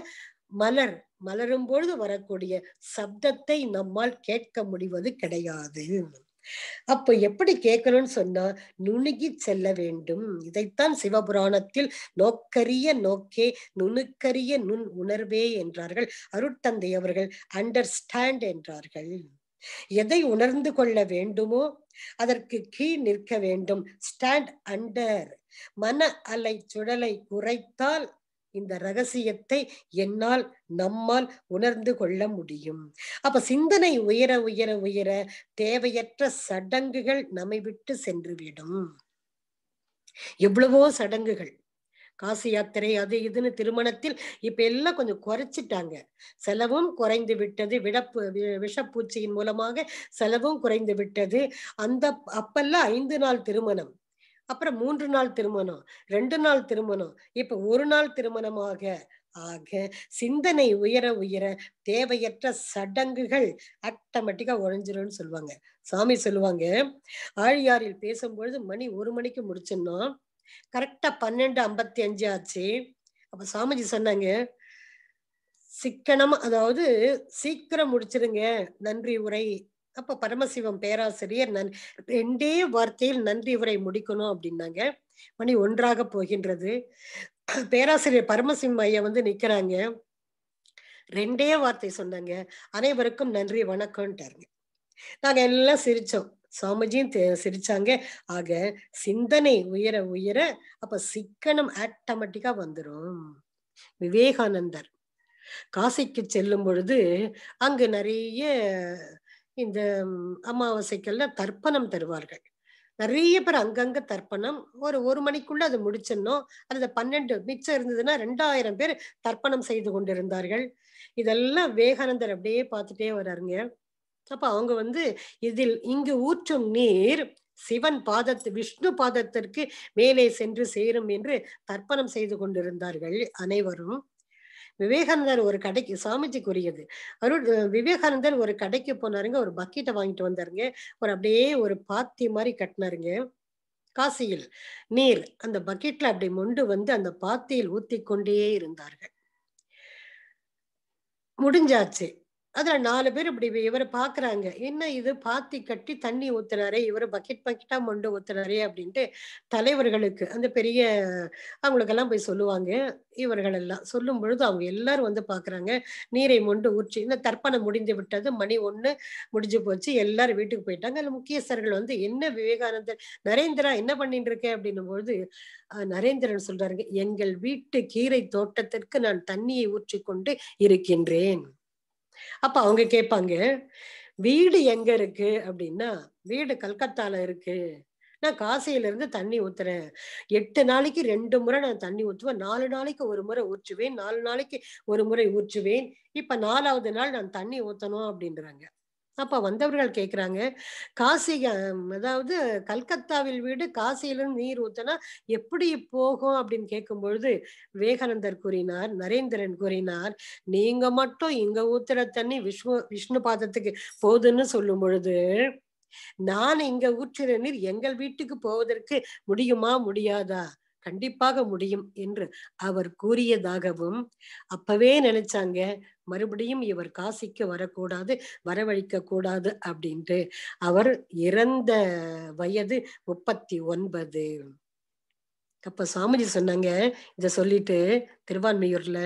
மலர் மலரும் பொழுது வரக்கூடிய சப்தத்தை நம்மால் கேட்க முடிவது கிடையாது அப்ப எப்படி கேட்கணும்னு சொன்னா நுணுகி செல்ல வேண்டும் இதைத்தான் சிவபுராணத்தில் நோக்கரிய நோக்கே நுணுக்கரிய நுண் உணர்வே என்றார்கள் அருட்தந்தை அவர்கள் அண்டர்ஸ்டாண்ட் என்றார்கள் எதை உணர்ந்து கொள்ள வேண்டுமோ அதற்கு கீழ் நிற்க வேண்டும் ஸ்டாண்ட் அண்டர் மன அலை சுழலை குறைத்தால் இந்த ரகசியத்தை என்னால் நம்மால் உணர்ந்து கொள்ள முடியும் அப்ப சிந்தனை உயர உயர உயர தேவையற்ற சடங்குகள் நம்மை விட்டு சென்றுவிடும் எவ்வளவோ சடங்குகள் காசி யாத்திரை அது இதுன்னு திருமணத்தில் இப்ப எல்லாம் கொஞ்சம் குறைச்சிட்டாங்க செலவும் குறைந்து விட்டது விடப்பு விஷப்பூச்சியின் மூலமாக செலவும் குறைந்து விட்டது அந்த அப்பெல்லாம் ஐந்து நாள் திருமணம் அப்புறம் மூன்று நாள் திருமணம் ரெண்டு நாள் திருமணம் இப்ப ஒரு நாள் திருமணமாக ஆக சிந்தனை உயர உயர தேவையற்ற சடங்குகள் ஆட்டோமேட்டிக்கா உழைஞ்சிரும்னு சொல்லுவாங்க சாமி சொல்லுவாங்க ஆழியாரில் பேசும்பொழுது மணி ஒரு மணிக்கு முடிச்சோம்னா கரெக்டா பன்னெண்டு ஐம்பத்தி அஞ்சு ஆச்சு அப்ப சாமிஜி சொன்னாங்க சிக்கனம் அதாவது சீக்கிரம் முடிச்சிருங்க நன்றி உரை அப்ப பரமசிவம் பேராசிரியர் நன் ரெண்டே வார்த்தையில் நன்றி உரை முடிக்கணும் அப்படின்னாங்க மணி ஒன்றாக போகின்றது பேராசிரியர் பரமசிவம் ஐயா வந்து நிக்கிறாங்க ரெண்டே வார்த்தை சொன்னாங்க அனைவருக்கும் நன்றி வணக்கம்ட்டாருங்க நாங்க எல்லாம் சிரிச்சோம் சுவாமிஜியும் சிரிச்சாங்க ஆக சிந்தனை உயர உயர அப்ப சிக்கனம் ஆட்டோமேட்டிக்கா வந்துடும் விவேகானந்தர் காசிக்கு செல்லும் பொழுது அங்கு நிறைய இந்த அமாவாசைக்கெல்லாம் தர்ப்பணம் தருவார்கள் நிறைய பேர் அங்கங்க தர்ப்பணம் ஒரு ஒரு மணிக்குள்ள அது முடிச்சிடணும் அது பன்னெண்டு மிச்சம் இருந்ததுன்னா ரெண்டாயிரம் பேர் தர்ப்பணம் செய்து கொண்டிருந்தார்கள் இதெல்லாம் வேகானந்தர் அப்படியே பார்த்துட்டே வர்றாருங்க அப்ப அவங்க வந்து இதில் இங்கு ஊற்றும் நீர் சிவன் பாதத்து விஷ்ணு பாதத்திற்கு மேலே சென்று சேரும் என்று தர்ப்பணம் செய்து கொண்டிருந்தார்கள் அனைவரும் விவேகானந்தர் ஒரு கடைக்கு சாமிஜிக்குரியது அருள் விவேகானந்தர் ஒரு கடைக்கு போனாருங்க ஒரு பக்கெட்டை வாங்கிட்டு வந்தாருங்க ஒரு அப்படியே ஒரு பாத்தி மாதிரி கட்டினாருங்க காசியில் நீர் அந்த பக்கெட்ல அப்படி மொண்டு வந்து அந்த பாத்தியில் ஊத்தி கொண்டே இருந்தார்கள் முடிஞ்சாச்சு அதுல நாலு பேர் இப்படி இவரை பாக்குறாங்க என்ன இது பாத்தி கட்டி தண்ணி ஊத்துறாரு இவரு பக்கெட் பக்கெட்டா மொண்டு ஊத்துறாரு அப்படின்ட்டு தலைவர்களுக்கு அந்த பெரிய அவங்களுக்கெல்லாம் போய் சொல்லுவாங்க இவர்கள் எல்லாம் சொல்லும் பொழுது அவங்க எல்லாரும் வந்து பாக்குறாங்க நீரை மொண்டு ஊற்றி இந்த தர்ப்பணம் முடிந்து விட்டது மணி ஒண்ணு முடிஞ்சு போச்சு எல்லாரும் வீட்டுக்கு போயிட்டாங்க அதுல முக்கியஸ்தர்கள் வந்து என்ன விவேகானந்தர் நரேந்திரா என்ன பண்ணிட்டு இருக்க அப்படின்னும் பொழுது நரேந்திரன் சொல்றாருங்க எங்கள் வீட்டு கீரை தோட்டத்திற்கு நான் தண்ணியை ஊற்றி கொண்டு இருக்கின்றேன் அப்ப அவங்க கேட்பாங்க வீடு எங்க இருக்கு அப்படின்னா வீடு கல்கத்தால இருக்கு நான் காசியில இருந்து தண்ணி ஊத்துறேன் எட்டு நாளைக்கு ரெண்டு முறை நான் தண்ணி ஊற்றுவேன் நாலு நாளைக்கு ஒரு முறை ஊற்றுவேன் நாலு நாளைக்கு ஒரு முறை ஊற்றுவேன் இப்ப நாலாவது நாள் நான் தண்ணி ஊத்தணும் அப்படின்றாங்க அப்ப வந்தவர்கள் கேட்கிறாங்க காசி அதாவது கல்கத்தாவில் வீடு காசியிலும் நீர் ஊத்தனா எப்படி போகும் அப்படின்னு கேட்கும் பொழுது விவேகானந்தர் கூறினார் நரேந்திரன் கூறினார் நீங்க மட்டும் இங்க ஊத்துற தண்ணி விஷ்ணு விஷ்ணு பாதத்துக்கு போகுதுன்னு சொல்லும் பொழுது நான் இங்க ஊற்றுற நீர் எங்கள் வீட்டுக்கு போவதற்கு முடியுமா முடியாதா கண்டிப்பாக முடியும் என்று அவர் கூறியதாகவும் அப்பவே நினைச்சாங்க மறுபடியும் இவர் காசிக்கு வரக்கூடாது வரவழிக்க கூடாது அப்படின்ட்டு அவர் இறந்த வயது முப்பத்தி ஒன்பது அப்ப சுவாமிஜி சொன்னாங்க இத சொல்லிட்டு திருவான்மையூர்ல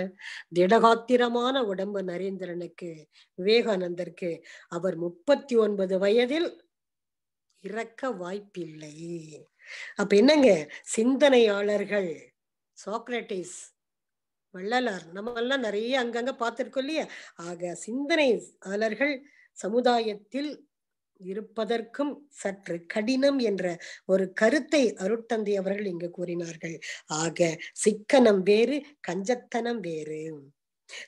திடகாத்திரமான உடம்பு நரேந்திரனுக்கு விவேகானந்தருக்கு அவர் முப்பத்தி ஒன்பது வயதில் இறக்க வாய்ப்பில்லை அப்ப என்னங்க சிந்தனையாளர்கள் சாக்ரட்டிஸ் வள்ளலார் நம்ம எல்லாம் நிறைய அங்கங்க பார்த்திருக்கோம் இல்லையா ஆக சிந்தனையாளர்கள் சமுதாயத்தில் இருப்பதற்கும் சற்று கடினம் என்ற ஒரு கருத்தை அருட்தந்தை அவர்கள் இங்கு கூறினார்கள் ஆக சிக்கனம் வேறு கஞ்சத்தனம் வேறு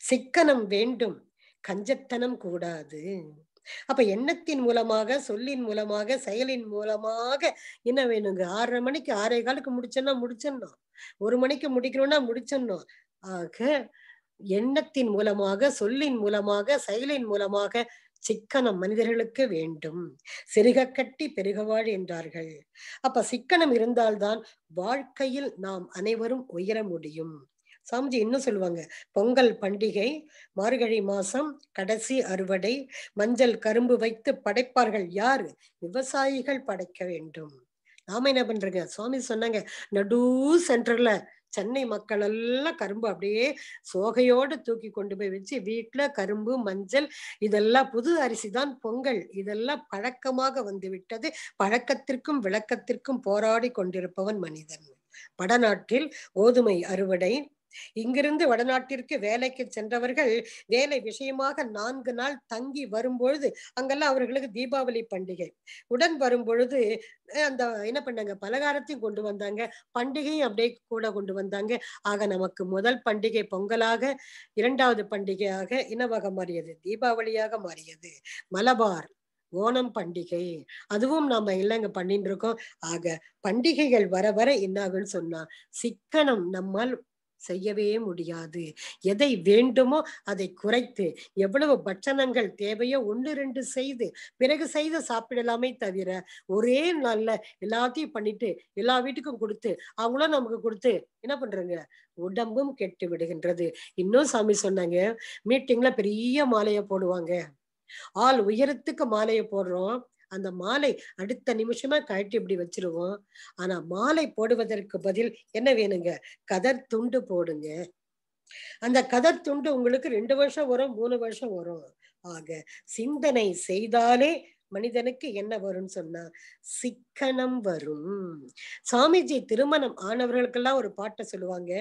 சிக்கனம் வேண்டும் கஞ்சத்தனம் கூடாது அப்ப எண்ணத்தின் மூலமாக சொல்லின் மூலமாக செயலின் மூலமாக என்ன வேணுங்க ஆறரை மணிக்கு ஆறே காலுக்கு முடிச்சோம்னா முடிச்சிடணும் ஒரு மணிக்கு முடிக்கணும்னா முடிச்சிடணும் ஆக எண்ணத்தின் மூலமாக சொல்லின் மூலமாக செயலின் மூலமாக சிக்கனம் மனிதர்களுக்கு வேண்டும் செருக கட்டி பெருகவாழ் என்றார்கள் அப்ப சிக்கனம் இருந்தால்தான் வாழ்க்கையில் நாம் அனைவரும் உயர முடியும் சாமிஜி இன்னும் சொல்லுவாங்க பொங்கல் பண்டிகை மார்கழி மாசம் கடைசி அறுவடை மஞ்சள் கரும்பு வைத்து படைப்பார்கள் யாரு விவசாயிகள் படைக்க வேண்டும் நாம என்ன பண்றங்க சுவாமி சொன்னாங்க நடு சென்டர்ல சென்னை மக்கள் எல்லாம் கரும்பு அப்படியே சோகையோடு தூக்கி கொண்டு போய் வச்சு வீட்டுல கரும்பு மஞ்சள் இதெல்லாம் புது அரிசி தான் பொங்கல் இதெல்லாம் பழக்கமாக வந்து விட்டது பழக்கத்திற்கும் விளக்கத்திற்கும் போராடி கொண்டிருப்பவன் மனிதன் வடநாட்டில் கோதுமை அறுவடை இங்கிருந்து வடநாட்டிற்கு வேலைக்கு சென்றவர்கள் வேலை விஷயமாக நான்கு நாள் தங்கி வரும்பொழுது அங்கெல்லாம் அவர்களுக்கு தீபாவளி பண்டிகை உடன் வரும்பொழுது அந்த என்ன பண்ணாங்க பலகாரத்தையும் கொண்டு வந்தாங்க பண்டிகையும் அப்படியே கூட கொண்டு வந்தாங்க ஆக நமக்கு முதல் பண்டிகை பொங்கலாக இரண்டாவது பண்டிகையாக இனவாக மாறியது தீபாவளியாக மாறியது மலபார் ஓணம் பண்டிகை அதுவும் நாம இல்லைங்க பண்ணிட்டு இருக்கோம் ஆக பண்டிகைகள் வர வர என்னாகுன்னு சொன்னா சிக்கனம் நம்மால் செய்யவே முடியாது எதை வேண்டுமோ அதை குறைத்து எவ்வளவு பட்சணங்கள் தேவையோ ஒன்று ரெண்டு செய்து பிறகு செய்து சாப்பிடலாமே தவிர ஒரே நாள்ல எல்லாத்தையும் பண்ணிட்டு எல்லா வீட்டுக்கும் கொடுத்து அவங்களும் நமக்கு கொடுத்து என்ன பண்றாங்க உடம்பும் கெட்டு விடுகின்றது இன்னும் சாமி சொன்னாங்க மீட்டிங்ல பெரிய மாலையை போடுவாங்க ஆள் உயரத்துக்கு மாலையை போடுறோம் அந்த மாலை அடுத்த நிமிஷமா கழட்டி இப்படி வச்சிருவோம் ஆனா மாலை போடுவதற்கு பதில் என்ன வேணுங்க கதர் துண்டு போடுங்க அந்த கதர் துண்டு உங்களுக்கு ரெண்டு வருஷம் வரும் மூணு வருஷம் வரும் ஆக சிந்தனை செய்தாலே மனிதனுக்கு என்ன வரும்னு சொன்னா சிக்கனம் வரும் சாமிஜி திருமணம் ஆனவர்களுக்கெல்லாம் ஒரு பாட்டை சொல்லுவாங்க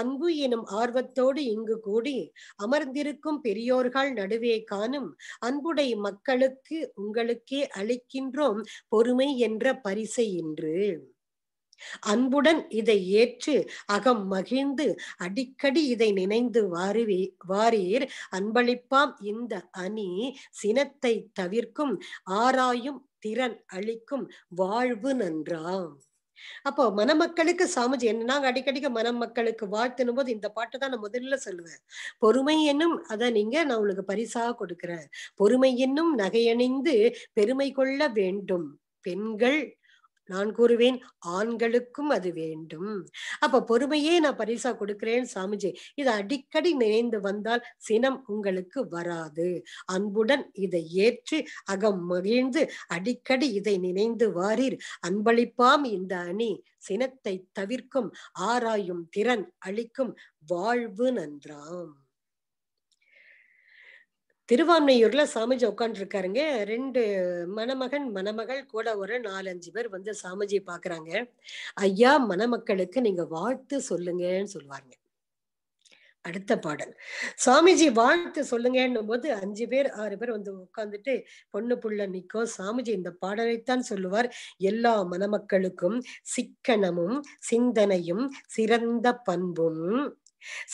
அன்பு எனும் ஆர்வத்தோடு இங்கு கூடி அமர்ந்திருக்கும் பெரியோர்கள் நடுவே காணும் அன்புடை மக்களுக்கு உங்களுக்கே அளிக்கின்றோம் பொறுமை என்ற பரிசை இன்று அன்புடன் இதை ஏற்று அகம் மகிழ்ந்து அடிக்கடி இதை நினைந்து வாருவே வாரீர் அன்பளிப்பாம் இந்த அணி சினத்தை தவிர்க்கும் ஆராயும் திறன் அளிக்கும் வாழ்வு நன்றாம் அப்போ மணமக்களுக்கு சாமிஜி என்ன அடிக்கடிக்கு அடிக்கடிக்க மக்களுக்கு வாழ்த்துனும் போது இந்த பாட்டு தான் நான் முதல்ல சொல்லுவேன் பொறுமை என்னும் அதை நீங்க நான் உங்களுக்கு பரிசாக கொடுக்குறேன் பொறுமை என்னும் நகையணிந்து பெருமை கொள்ள வேண்டும் பெண்கள் நான் கூறுவேன் ஆண்களுக்கும் அது வேண்டும் அப்ப பொறுமையே நான் பரிசா கொடுக்கிறேன் சாமிஜி இது அடிக்கடி நினைந்து வந்தால் சினம் உங்களுக்கு வராது அன்புடன் இதை ஏற்று அகம் மகிழ்ந்து அடிக்கடி இதை நினைந்து வாரீர் அன்பளிப்பாம் இந்த அணி சினத்தை தவிர்க்கும் ஆராயும் திறன் அளிக்கும் வாழ்வு நன்றாம் திருவான்மையூர்ல சாமிஜி உட்காந்துருக்காருங்க ரெண்டு மணமகன் மணமகள் கூட ஒரு நாலஞ்சு பேர் வந்து சாமிஜியை பாக்குறாங்க ஐயா மணமக்களுக்கு நீங்க வாழ்த்து சொல்லுங்கன்னு சொல்லுவாருங்க அடுத்த பாடல் சாமிஜி வாழ்த்து சொல்லுங்கன்னும் போது அஞ்சு பேர் ஆறு பேர் வந்து உட்காந்துட்டு பொண்ணு புள்ள நிக்கோ சாமிஜி இந்த பாடலைத்தான் சொல்லுவார் எல்லா மணமக்களுக்கும் சிக்கனமும் சிந்தனையும் சிறந்த பண்பும்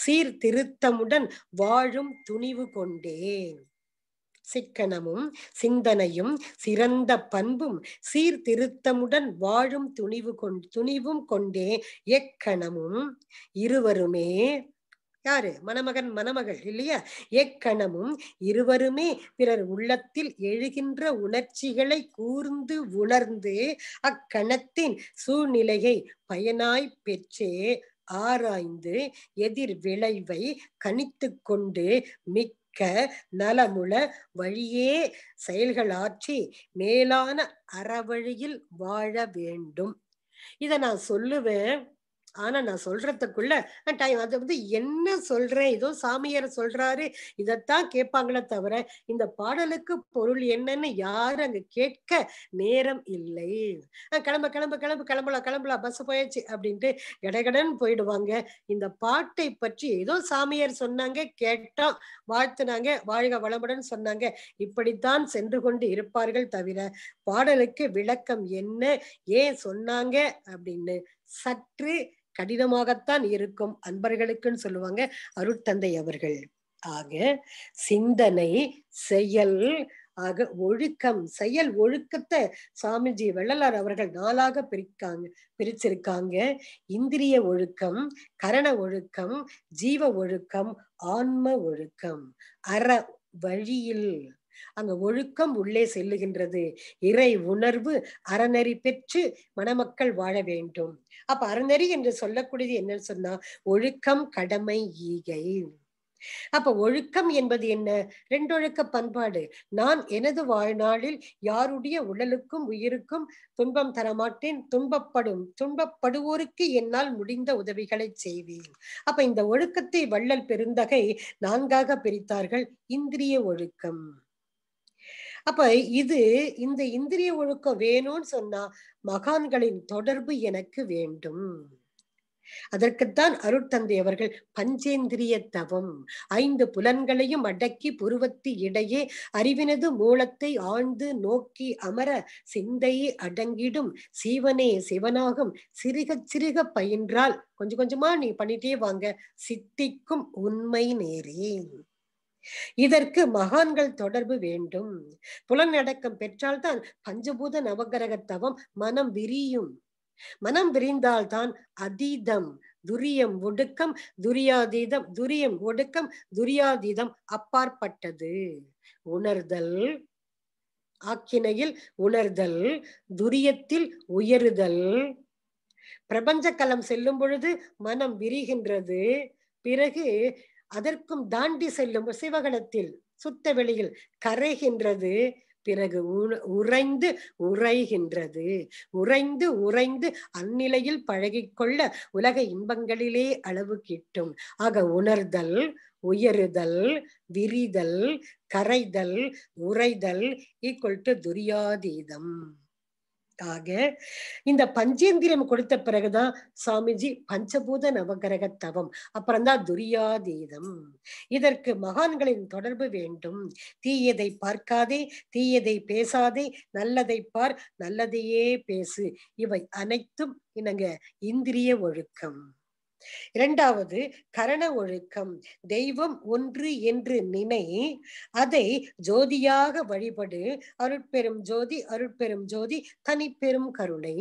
சீர்திருத்தமுடன் வாழும் துணிவு கொண்டேன் சிக்கனமும் சிந்தனையும் சிறந்த பண்பும் சீர்திருத்தமுடன் வாழும் துணிவு கொண் துணிவும் கொண்டே எக்கணமும் இருவருமே யாரு மணமகன் மணமகள் இல்லையா எக்கணமும் இருவருமே பிறர் உள்ளத்தில் எழுகின்ற உணர்ச்சிகளை கூர்ந்து உணர்ந்து அக்கணத்தின் சூழ்நிலையை பயனாய் பெற்றே ஆராய்ந்து எதிர் விளைவை கணித்து கொண்டு மிக்க நலமுள வழியே செயல்களாற்றி மேலான அறவழியில் வாழ வேண்டும் இத நான் சொல்லுவேன் ஆனா நான் சொல்றதுக்குள்ள டைம் அது வந்து என்ன சொல்றேன் ஏதோ சாமியார் சொல்றாரு இதைத்தான் கேட்பாங்களே தவிர இந்த பாடலுக்கு பொருள் என்னன்னு யாரும் அங்க கேட்க நேரம் இல்லை கிளம்ப கிளம்ப கிளம்ப கிளம்பலாம் கிளம்பலாம் பஸ் போயாச்சு அப்படின்ட்டு கடகடன்னு போயிடுவாங்க இந்த பாட்டை பற்றி ஏதோ சாமியார் சொன்னாங்க கேட்டோம் வாழ்த்துனாங்க வாழ்க வளமுடன் சொன்னாங்க இப்படித்தான் சென்று கொண்டு இருப்பார்கள் தவிர பாடலுக்கு விளக்கம் என்ன ஏன் சொன்னாங்க அப்படின்னு சற்று கடினமாகத்தான் இருக்கும் அன்பர்களுக்குன்னு சொல்லுவாங்க அருட்தந்தை அவர்கள் ஆக சிந்தனை செயல் ஆக ஒழுக்கம் செயல் ஒழுக்கத்தை சாமிஜி வெள்ளலார் அவர்கள் நாளாக பிரிக்காங்க பிரிச்சிருக்காங்க இந்திரிய ஒழுக்கம் கரண ஒழுக்கம் ஜீவ ஒழுக்கம் ஆன்ம ஒழுக்கம் அற வழியில் அங்க ஒழுக்கம் உள்ளே செல்லுகின்றது இறை உணர்வு அறநெறி பெற்று மணமக்கள் வாழ வேண்டும் அப்ப அறநெறி என்று சொல்லக்கூடியது என்னன்னு சொன்னா ஒழுக்கம் கடமை ஈகை அப்ப ஒழுக்கம் என்பது என்ன ரெண்டொழுக்க பண்பாடு நான் எனது வாழ்நாளில் யாருடைய உடலுக்கும் உயிருக்கும் துன்பம் தரமாட்டேன் துன்பப்படும் துன்பப்படுவோருக்கு என்னால் முடிந்த உதவிகளை செய்வேன் அப்ப இந்த ஒழுக்கத்தை வள்ளல் பெருந்தகை நான்காக பிரித்தார்கள் இந்திரிய ஒழுக்கம் அப்ப இது இந்த இந்திரிய ஒழுக்கம் வேணும்னு சொன்னா மகான்களின் தொடர்பு எனக்கு வேண்டும் அதற்குத்தான் அருட்தந்தை அவர்கள் பஞ்சேந்திரிய தவம் ஐந்து புலன்களையும் அடக்கி புருவத்தி இடையே அறிவினது மூலத்தை ஆழ்ந்து நோக்கி அமர சிந்தையை அடங்கிடும் சீவனே சிவனாகும் சிறுக சிறுக பயின்றால் கொஞ்சம் கொஞ்சமா நீ பண்ணிட்டே வாங்க சித்திக்கும் உண்மை நேரே இதற்கு மகான்கள் தொடர்பு வேண்டும் புலநடக்கம் பெற்றால்தான் பஞ்சபூத நவகிரக தவம் மனம் விரியும் மனம் விரிந்தால்தான் அதீதம் துரியம் ஒடுக்கம் துரியாதீதம் துரியம் ஒடுக்கம் துரியாதீதம் அப்பாற்பட்டது உணர்தல் ஆக்கினையில் உணர்தல் துரியத்தில் உயருதல் பிரபஞ்ச கலம் செல்லும் பொழுது மனம் விரிகின்றது பிறகு அதற்கும் தாண்டி செல்லும் சிவகலத்தில் சுத்த வெளியில் கரைகின்றது பிறகு உறைந்து உறைகின்றது உறைந்து உறைந்து அந்நிலையில் பழகிக்கொள்ள உலக இன்பங்களிலே அளவு கிட்டும் ஆக உணர்தல் உயருதல் விரிதல் கரைதல் உறைதல் ஈக்குவல் டு துரியாதீதம் ஆக இந்த பஞ்சேந்திரியம் கொடுத்த பிறகுதான் சாமிஜி பஞ்சபூத நவகிரக தவம் அப்புறம் தான் துரியாதீதம் இதற்கு மகான்களின் தொடர்பு வேண்டும் தீயதை பார்க்காதே தீயதை பேசாதே நல்லதை பார் நல்லதையே பேசு இவை அனைத்தும் என்னங்க இந்திரிய ஒழுக்கம் இரண்டாவது கரண ஒழுக்கம் தெய்வம் ஒன்று என்று நினை அதை ஜோதியாக வழிபடு அருட்பெரும் ஜோதி அருட்பெரும் ஜோதி தனிப்பெரும் கருணை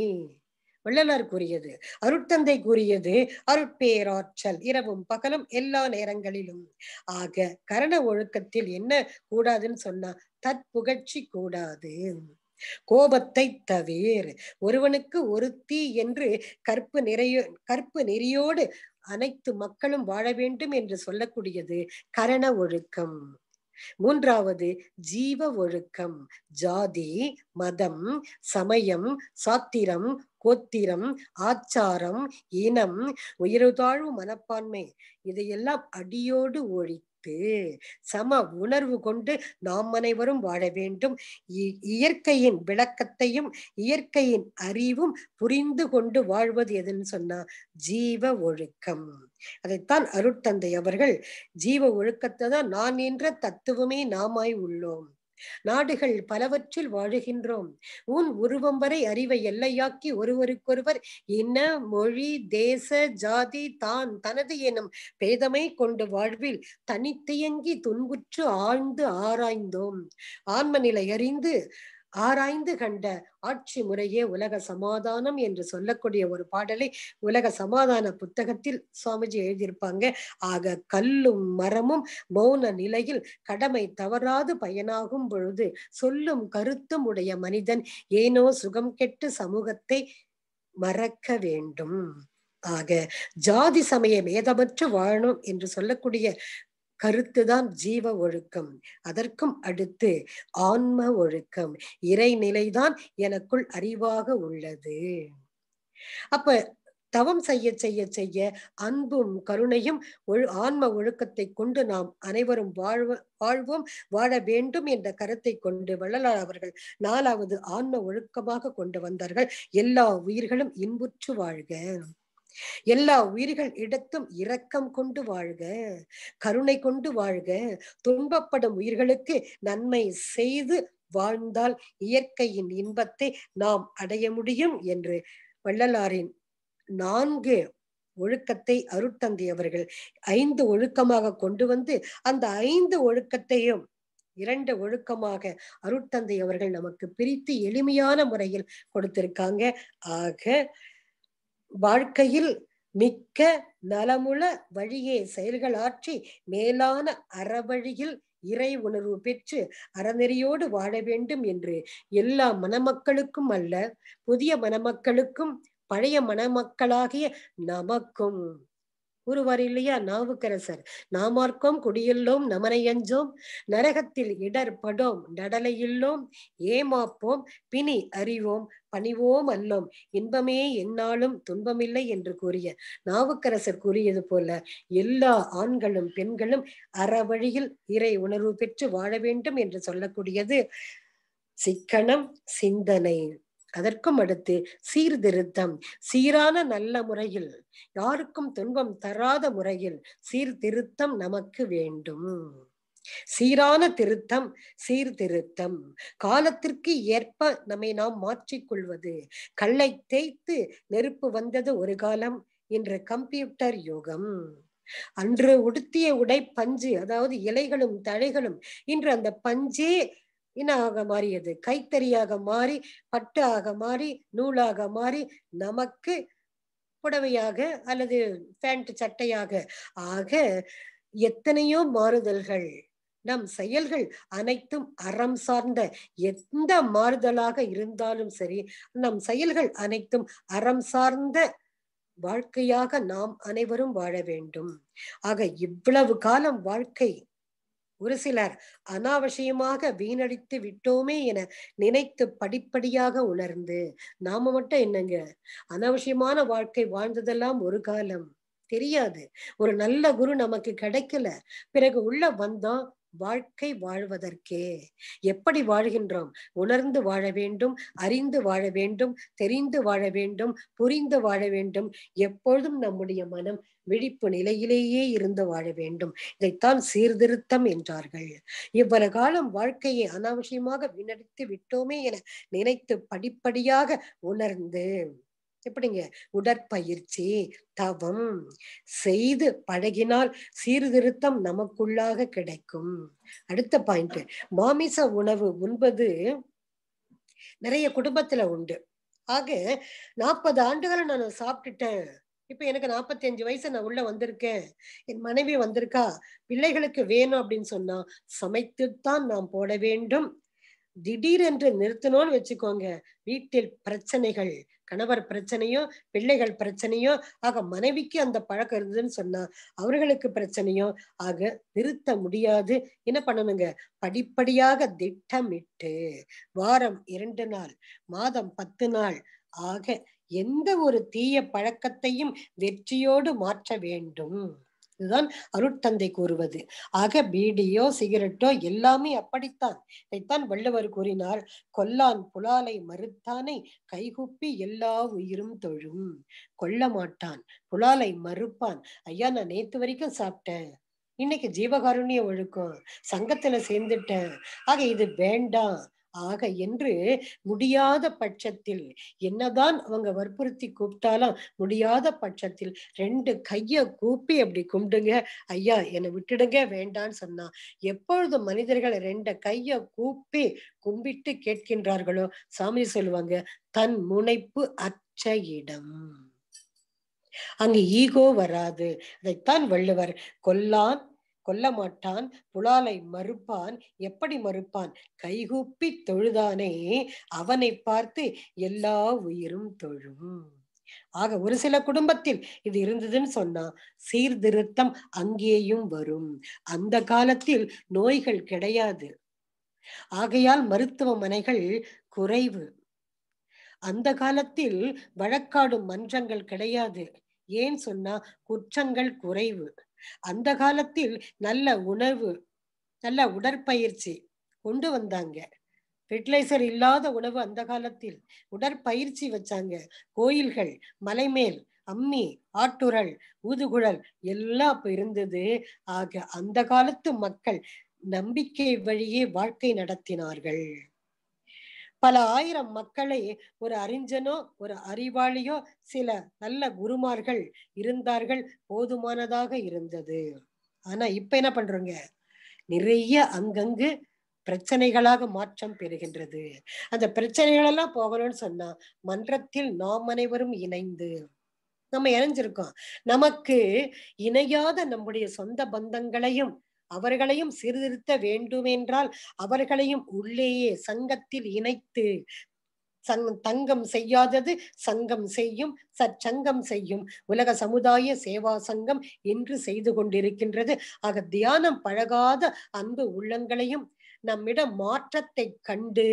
வள்ளலார் கூறியது அருட்தந்தை கூறியது அருட்பேராற்றல் இரவும் பகலும் எல்லா நேரங்களிலும் ஆக கரண ஒழுக்கத்தில் என்ன கூடாதுன்னு சொன்னா தற்புகழ்ச்சி கூடாது கோபத்தை தவிர ஒருவனுக்கு ஒருத்தி என்று கற்பு நிறைய கற்பு நெறியோடு அனைத்து மக்களும் வாழ வேண்டும் என்று சொல்லக்கூடியது கரண ஒழுக்கம் மூன்றாவது ஜீவ ஒழுக்கம் ஜாதி மதம் சமயம் சாத்திரம் கோத்திரம் ஆச்சாரம் இனம் உயிர்தாழ்வு மனப்பான்மை இதையெல்லாம் அடியோடு ஒழிக்க பார்த்து சம உணர்வு கொண்டு நாம் அனைவரும் வாழ வேண்டும் இயற்கையின் விளக்கத்தையும் இயற்கையின் அறிவும் புரிந்து கொண்டு வாழ்வது எதுன்னு சொன்னா ஜீவ ஒழுக்கம் அதைத்தான் அருட்தந்தை அவர்கள் ஜீவ ஒழுக்கத்தை தான் நான் என்ற தத்துவமே நாமாய் உள்ளோம் நாடுகள் பலவற்றில் வாழுகின்றோம் உன் உருவம் வரை அறிவை எல்லையாக்கி ஒருவருக்கொருவர் இன மொழி தேச ஜாதி தான் தனது எனும் பேதமை கொண்டு வாழ்வில் தனித்தியங்கி துன்புற்று ஆழ்ந்து ஆராய்ந்தோம் ஆன்மநிலை அறிந்து ஆராய்ந்து கண்ட ஆட்சி முறையே உலக சமாதானம் என்று சொல்லக்கூடிய ஒரு பாடலை உலக சமாதான புத்தகத்தில் சுவாமிஜி எழுதியிருப்பாங்க ஆக கல்லும் மரமும் மௌன நிலையில் கடமை தவறாது பயனாகும் பொழுது சொல்லும் கருத்தும் உடைய மனிதன் ஏனோ சுகம் கெட்டு சமூகத்தை மறக்க வேண்டும் ஆக ஜாதி சமய மேதமற்று வாழணும் என்று சொல்லக்கூடிய கருத்துதான் ஜீவ ஒழுக்கம் அதற்கும் அடுத்து ஆன்ம ஒழுக்கம் இறைநிலைதான் எனக்குள் அறிவாக உள்ளது அப்ப தவம் செய்ய செய்ய செய்ய அன்பும் கருணையும் ஆன்ம ஒழுக்கத்தை கொண்டு நாம் அனைவரும் வாழ்வ வாழ்வோம் வாழ வேண்டும் என்ற கருத்தை கொண்டு வள்ளலார் அவர்கள் நாலாவது ஆன்ம ஒழுக்கமாக கொண்டு வந்தார்கள் எல்லா உயிர்களும் இன்புற்று வாழ்க எல்லா உயிர்கள் இடத்தும் இரக்கம் கொண்டு வாழ்க கருணை கொண்டு வாழ்க துன்பப்படும் உயிர்களுக்கு நன்மை செய்து வாழ்ந்தால் இயற்கையின் இன்பத்தை நாம் அடைய முடியும் என்று வள்ளலாரின் நான்கு ஒழுக்கத்தை அருட்தந்தி அவர்கள் ஐந்து ஒழுக்கமாக கொண்டு வந்து அந்த ஐந்து ஒழுக்கத்தையும் இரண்டு ஒழுக்கமாக அருட்தந்தை அவர்கள் நமக்கு பிரித்து எளிமையான முறையில் கொடுத்திருக்காங்க ஆக வாழ்க்கையில் மிக்க நலமுள வழியே செயல்களாற்றி மேலான அறவழியில் இறை உணர்வு பெற்று அறநெறியோடு வாழ வேண்டும் என்று எல்லா மணமக்களுக்கும் அல்ல புதிய மணமக்களுக்கும் பழைய மணமக்களாகிய நமக்கும் கூறுவார் இல்லையா நாவுக்கரசர் நாமார்க்கோம் குடியுள்ளோம் நமனையஞ்சோம் நரகத்தில் இடர் படோம் நடலையுள்ளோம் ஏமாப்போம் பிணி அறிவோம் பணிவோம் அல்லோம் இன்பமே என்னாலும் துன்பமில்லை என்று கூறிய நாவுக்கரசர் கூறியது போல எல்லா ஆண்களும் பெண்களும் அறவழியில் இறை உணர்வு பெற்று வாழ வேண்டும் என்று சொல்லக்கூடியது சிக்கனம் சிந்தனை அதற்கும் அடுத்து சீர்திருத்தம் சீரான நல்ல முறையில் யாருக்கும் துன்பம் தராத முறையில் சீர்திருத்தம் நமக்கு வேண்டும் சீரான திருத்தம் சீர்திருத்தம் காலத்திற்கு ஏற்ப நம்மை நாம் மாற்றிக்கொள்வது கல்லை தேய்த்து நெருப்பு வந்தது ஒரு காலம் இன்று கம்ப்யூட்டர் யுகம் அன்று உடுத்திய உடை பஞ்சு அதாவது இலைகளும் தழைகளும் இன்று அந்த பஞ்சே இனாக மாறியது கைத்தறியாக மாறி பட்டாக மாறி நூலாக மாறி நமக்கு புடவையாக அல்லது பேண்ட் சட்டையாக ஆக எத்தனையோ மாறுதல்கள் நம் செயல்கள் அனைத்தும் அறம் சார்ந்த எந்த மாறுதலாக இருந்தாலும் சரி நம் செயல்கள் அனைத்தும் அறம் சார்ந்த வாழ்க்கையாக நாம் அனைவரும் வாழ வேண்டும் ஆக இவ்வளவு காலம் வாழ்க்கை ஒரு சிலர் அனாவசியமாக வீணடித்து விட்டோமே என நினைத்து படிப்படியாக உணர்ந்து நாம மட்டும் என்னங்க அனாவசியமான வாழ்க்கை வாழ்ந்ததெல்லாம் ஒரு காலம் தெரியாது ஒரு நல்ல குரு நமக்கு கிடைக்கல பிறகு உள்ள வந்தோம் வாழ்க்கை வாழ்வதற்கே எப்படி வாழ்கின்றோம் உணர்ந்து வாழ வேண்டும் அறிந்து வாழ வேண்டும் தெரிந்து வாழ வேண்டும் புரிந்து வாழ வேண்டும் எப்பொழுதும் நம்முடைய மனம் விழிப்பு நிலையிலேயே இருந்து வாழ வேண்டும் இதைத்தான் சீர்திருத்தம் என்றார்கள் இவ்வளவு காலம் வாழ்க்கையை அனாவசியமாக வீணடித்து விட்டோமே என நினைத்து படிப்படியாக உணர்ந்து எப்படிங்க உடற்பயிற்சி தவம் செய்து பழகினால் சீர்திருத்தம் நமக்குள்ளாக கிடைக்கும் அடுத்த பாயிண்ட் மாமிச உணவு உண்பது நிறைய குடும்பத்துல உண்டு ஆக நாற்பது ஆண்டுகளை நான் சாப்பிட்டுட்டேன் இப்ப எனக்கு நாற்பத்தி அஞ்சு வயசு நான் உள்ள வந்திருக்கேன் என் மனைவி வந்திருக்கா பிள்ளைகளுக்கு வேணும் அப்படின்னு சொன்னா சமைத்துத்தான் நாம் போட வேண்டும் திடீரென்று நிறுத்தணும்னு வச்சுக்கோங்க வீட்டில் பிரச்சனைகள் கணவர் பிரச்சனையோ பிள்ளைகள் பிரச்சனையோ ஆக மனைவிக்கு அந்த பழக்கம் இருந்ததுன்னு சொன்னா அவர்களுக்கு பிரச்சனையோ ஆக நிறுத்த முடியாது என்ன பண்ணணுங்க படிப்படியாக திட்டமிட்டு வாரம் இரண்டு நாள் மாதம் பத்து நாள் ஆக எந்த ஒரு தீய பழக்கத்தையும் வெற்றியோடு மாற்ற வேண்டும் இதுதான் அருட்தந்தை கூறுவது ஆக பீடியோ சிகரெட்டோ எல்லாமே அப்படித்தான் இதைத்தான் வள்ளுவர் கூறினார் கொல்லான் புலாலை மறுத்தானை கைகுப்பி எல்லா உயிரும் தொழும் கொல்ல மாட்டான் புலாலை மறுப்பான் ஐயா நான் நேத்து வரைக்கும் சாப்பிட்டேன் இன்னைக்கு ஜீவகாருண்ய ஒழுக்கம் சங்கத்துல சேர்ந்துட்டேன் ஆக இது வேண்டாம் ஆக என்று முடியாத பட்சத்தில் என்னதான் அவங்க வற்புறுத்தி கூப்பிட்டாலும் முடியாத பட்சத்தில் ரெண்டு கைய கூப்பி அப்படி கும்பிடுங்க ஐயா என்னை விட்டுடுங்க வேண்டான்னு சொன்னான் எப்பொழுது மனிதர்கள் ரெண்டு கைய கூப்பி கும்பிட்டு கேட்கின்றார்களோ சாமி சொல்லுவாங்க தன் முனைப்பு அச்ச இடம் அங்கு ஈகோ வராது அதைத்தான் வள்ளுவர் கொல்லான் கொல்ல மாட்டான் புலாலை மறுப்பான் எப்படி மறுப்பான் கைகூப்பி தொழுதானே அவனை பார்த்து எல்லா உயிரும் தொழும் ஆக ஒரு சில குடும்பத்தில் இது இருந்ததுன்னு சொன்னா சீர்திருத்தம் அங்கேயும் வரும் அந்த காலத்தில் நோய்கள் கிடையாது ஆகையால் மருத்துவமனைகள் குறைவு அந்த காலத்தில் வழக்காடும் மன்றங்கள் கிடையாது ஏன் சொன்னா குற்றங்கள் குறைவு அந்த காலத்தில் நல்ல உணவு நல்ல உடற்பயிற்சி கொண்டு வந்தாங்க ஃபெர்டிலைசர் இல்லாத உணவு அந்த காலத்தில் உடற்பயிற்சி வச்சாங்க கோயில்கள் மலைமேல் அம்மி ஆட்டுரல் ஊதுகுழல் எல்லாம் அப்ப இருந்தது ஆக அந்த காலத்து மக்கள் நம்பிக்கை வழியே வாழ்க்கை நடத்தினார்கள் பல ஆயிரம் மக்களை ஒரு அறிஞனோ ஒரு அறிவாளியோ சில நல்ல குருமார்கள் இருந்தார்கள் போதுமானதாக இருந்தது ஆனா இப்ப என்ன பண்றோங்க நிறைய அங்கங்கு பிரச்சனைகளாக மாற்றம் பெறுகின்றது அந்த பிரச்சனைகள் எல்லாம் போகணும்னு சொன்னா மன்றத்தில் நாம் அனைவரும் இணைந்து நம்ம இணைஞ்சிருக்கோம் நமக்கு இணையாத நம்முடைய சொந்த பந்தங்களையும் அவர்களையும் சீர்திருத்த வேண்டுமென்றால் அவர்களையும் உள்ளேயே சங்கத்தில் இணைத்து சங் தங்கம் செய்யாதது சங்கம் செய்யும் சச்சங்கம் செய்யும் உலக சமுதாய சேவா சங்கம் என்று செய்து கொண்டிருக்கின்றது ஆக தியானம் பழகாத அன்பு உள்ளங்களையும் நம்மிடம் மாற்றத்தை கண்டு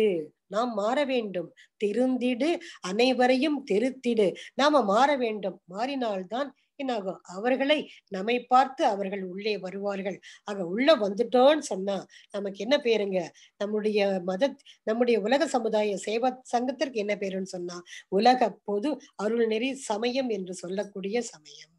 நாம் மாற வேண்டும் திருந்திடு அனைவரையும் திருத்திடு நாம மாற வேண்டும் மாறினால்தான் என்னாகும் அவர்களை நம்மை பார்த்து அவர்கள் உள்ளே வருவார்கள் ஆக உள்ள வந்துட்டோம்னு சொன்னா நமக்கு என்ன பேருங்க நம்முடைய மத நம்முடைய உலக சமுதாய சேவா சங்கத்திற்கு என்ன பேருன்னு சொன்னா உலக பொது அருள்நெறி சமயம் என்று சொல்லக்கூடிய சமயம்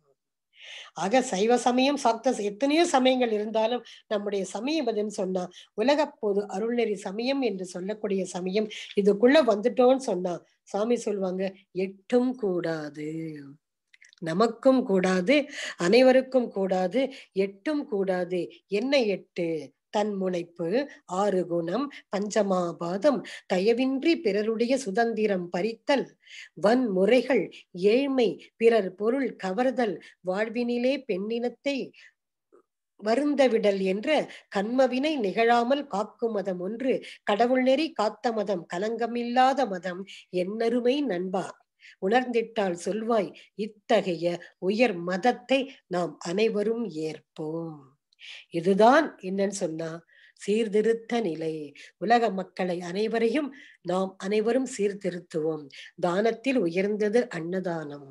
ஆக சைவ சமயம் சாக்த எத்தனையோ சமயங்கள் இருந்தாலும் நம்முடைய சமயம் எதுன்னு சொன்னா உலக பொது அருள்நெறி சமயம் என்று சொல்லக்கூடிய சமயம் இதுக்குள்ள வந்துட்டோம்னு சொன்னா சாமி சொல்லுவாங்க எட்டும் கூடாது நமக்கும் கூடாது அனைவருக்கும் கூடாது எட்டும் கூடாது என்ன எட்டு தன் முனைப்பு ஆறு குணம் பஞ்சமாபாதம் தயவின்றி பிறருடைய சுதந்திரம் பறித்தல் வன்முறைகள் ஏழ்மை பிறர் பொருள் கவர்தல் வாழ்வினிலே பெண்ணினத்தை வருந்தவிடல் என்ற கண்மவினை நிகழாமல் காக்கும் மதம் ஒன்று கடவுள் நெறி காத்த மதம் கலங்கமில்லாத மதம் என்னருமை நண்பா உணர்ந்திட்டால் சொல்வாய் இத்தகைய உயர் மதத்தை நாம் அனைவரும் ஏற்போம் இதுதான் என்னன்னு சொன்னா சீர்திருத்த நிலை உலக மக்களை அனைவரையும் நாம் அனைவரும் சீர்திருத்துவோம் தானத்தில் உயர்ந்தது அன்னதானம்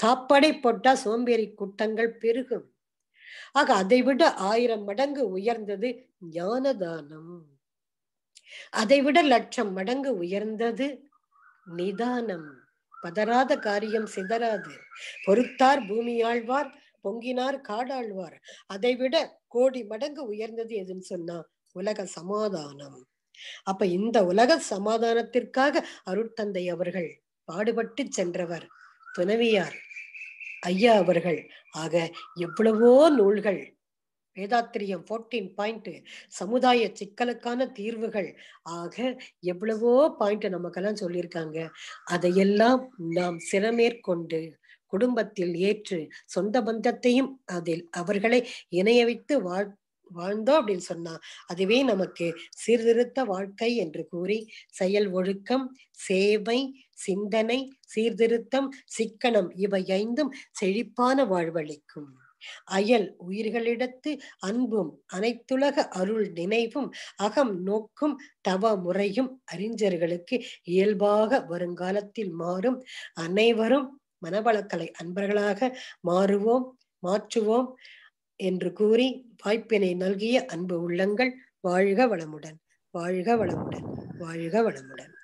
சாப்பாடை போட்டா சோம்பேறி கூட்டங்கள் பெருகும் ஆக அதை விட ஆயிரம் மடங்கு உயர்ந்தது ஞானதானம் அதை விட லட்சம் மடங்கு உயர்ந்தது நிதானம் பதறாத காரியம் சிதறாது பொறுத்தார் பூமியாழ்வார் பொங்கினார் காடாழ்வார் அதைவிட கோடி மடங்கு உயர்ந்தது எதுன்னு சொன்னா உலக சமாதானம் அப்ப இந்த உலக சமாதானத்திற்காக அருட்தந்தை அவர்கள் பாடுபட்டு சென்றவர் துணவியார் ஐயா அவர்கள் ஆக எவ்வளவோ நூல்கள் வேதாத்திரியம் ஃபோர்டீன் பாயிண்ட் சமுதாய சிக்கலுக்கான தீர்வுகள் ஆக எவ்வளவோ பாயிண்ட் நமக்கெல்லாம் சொல்லியிருக்காங்க அதையெல்லாம் நாம் சிறமேற்கொண்டு குடும்பத்தில் ஏற்று சொந்த பந்தத்தையும் அதில் அவர்களை இணைய வைத்து வாழ் வாழ்ந்தோம் அப்படின்னு சொன்னா அதுவே நமக்கு சீர்திருத்த வாழ்க்கை என்று கூறி செயல் ஒழுக்கம் சேவை சிந்தனை சீர்திருத்தம் சிக்கனம் இவை ஐந்தும் செழிப்பான வாழ்வளிக்கும் அயல் உயிர்களிடத்து அன்பும் அனைத்துலக அருள் நினைவும் அகம் நோக்கும் தவ முறையும் அறிஞர்களுக்கு இயல்பாக வருங்காலத்தில் மாறும் அனைவரும் மனவளக்கலை அன்பர்களாக மாறுவோம் மாற்றுவோம் என்று கூறி வாய்ப்பினை நல்கிய அன்பு உள்ளங்கள் வாழ்க வளமுடன் வாழ்க வளமுடன் வாழ்க வளமுடன்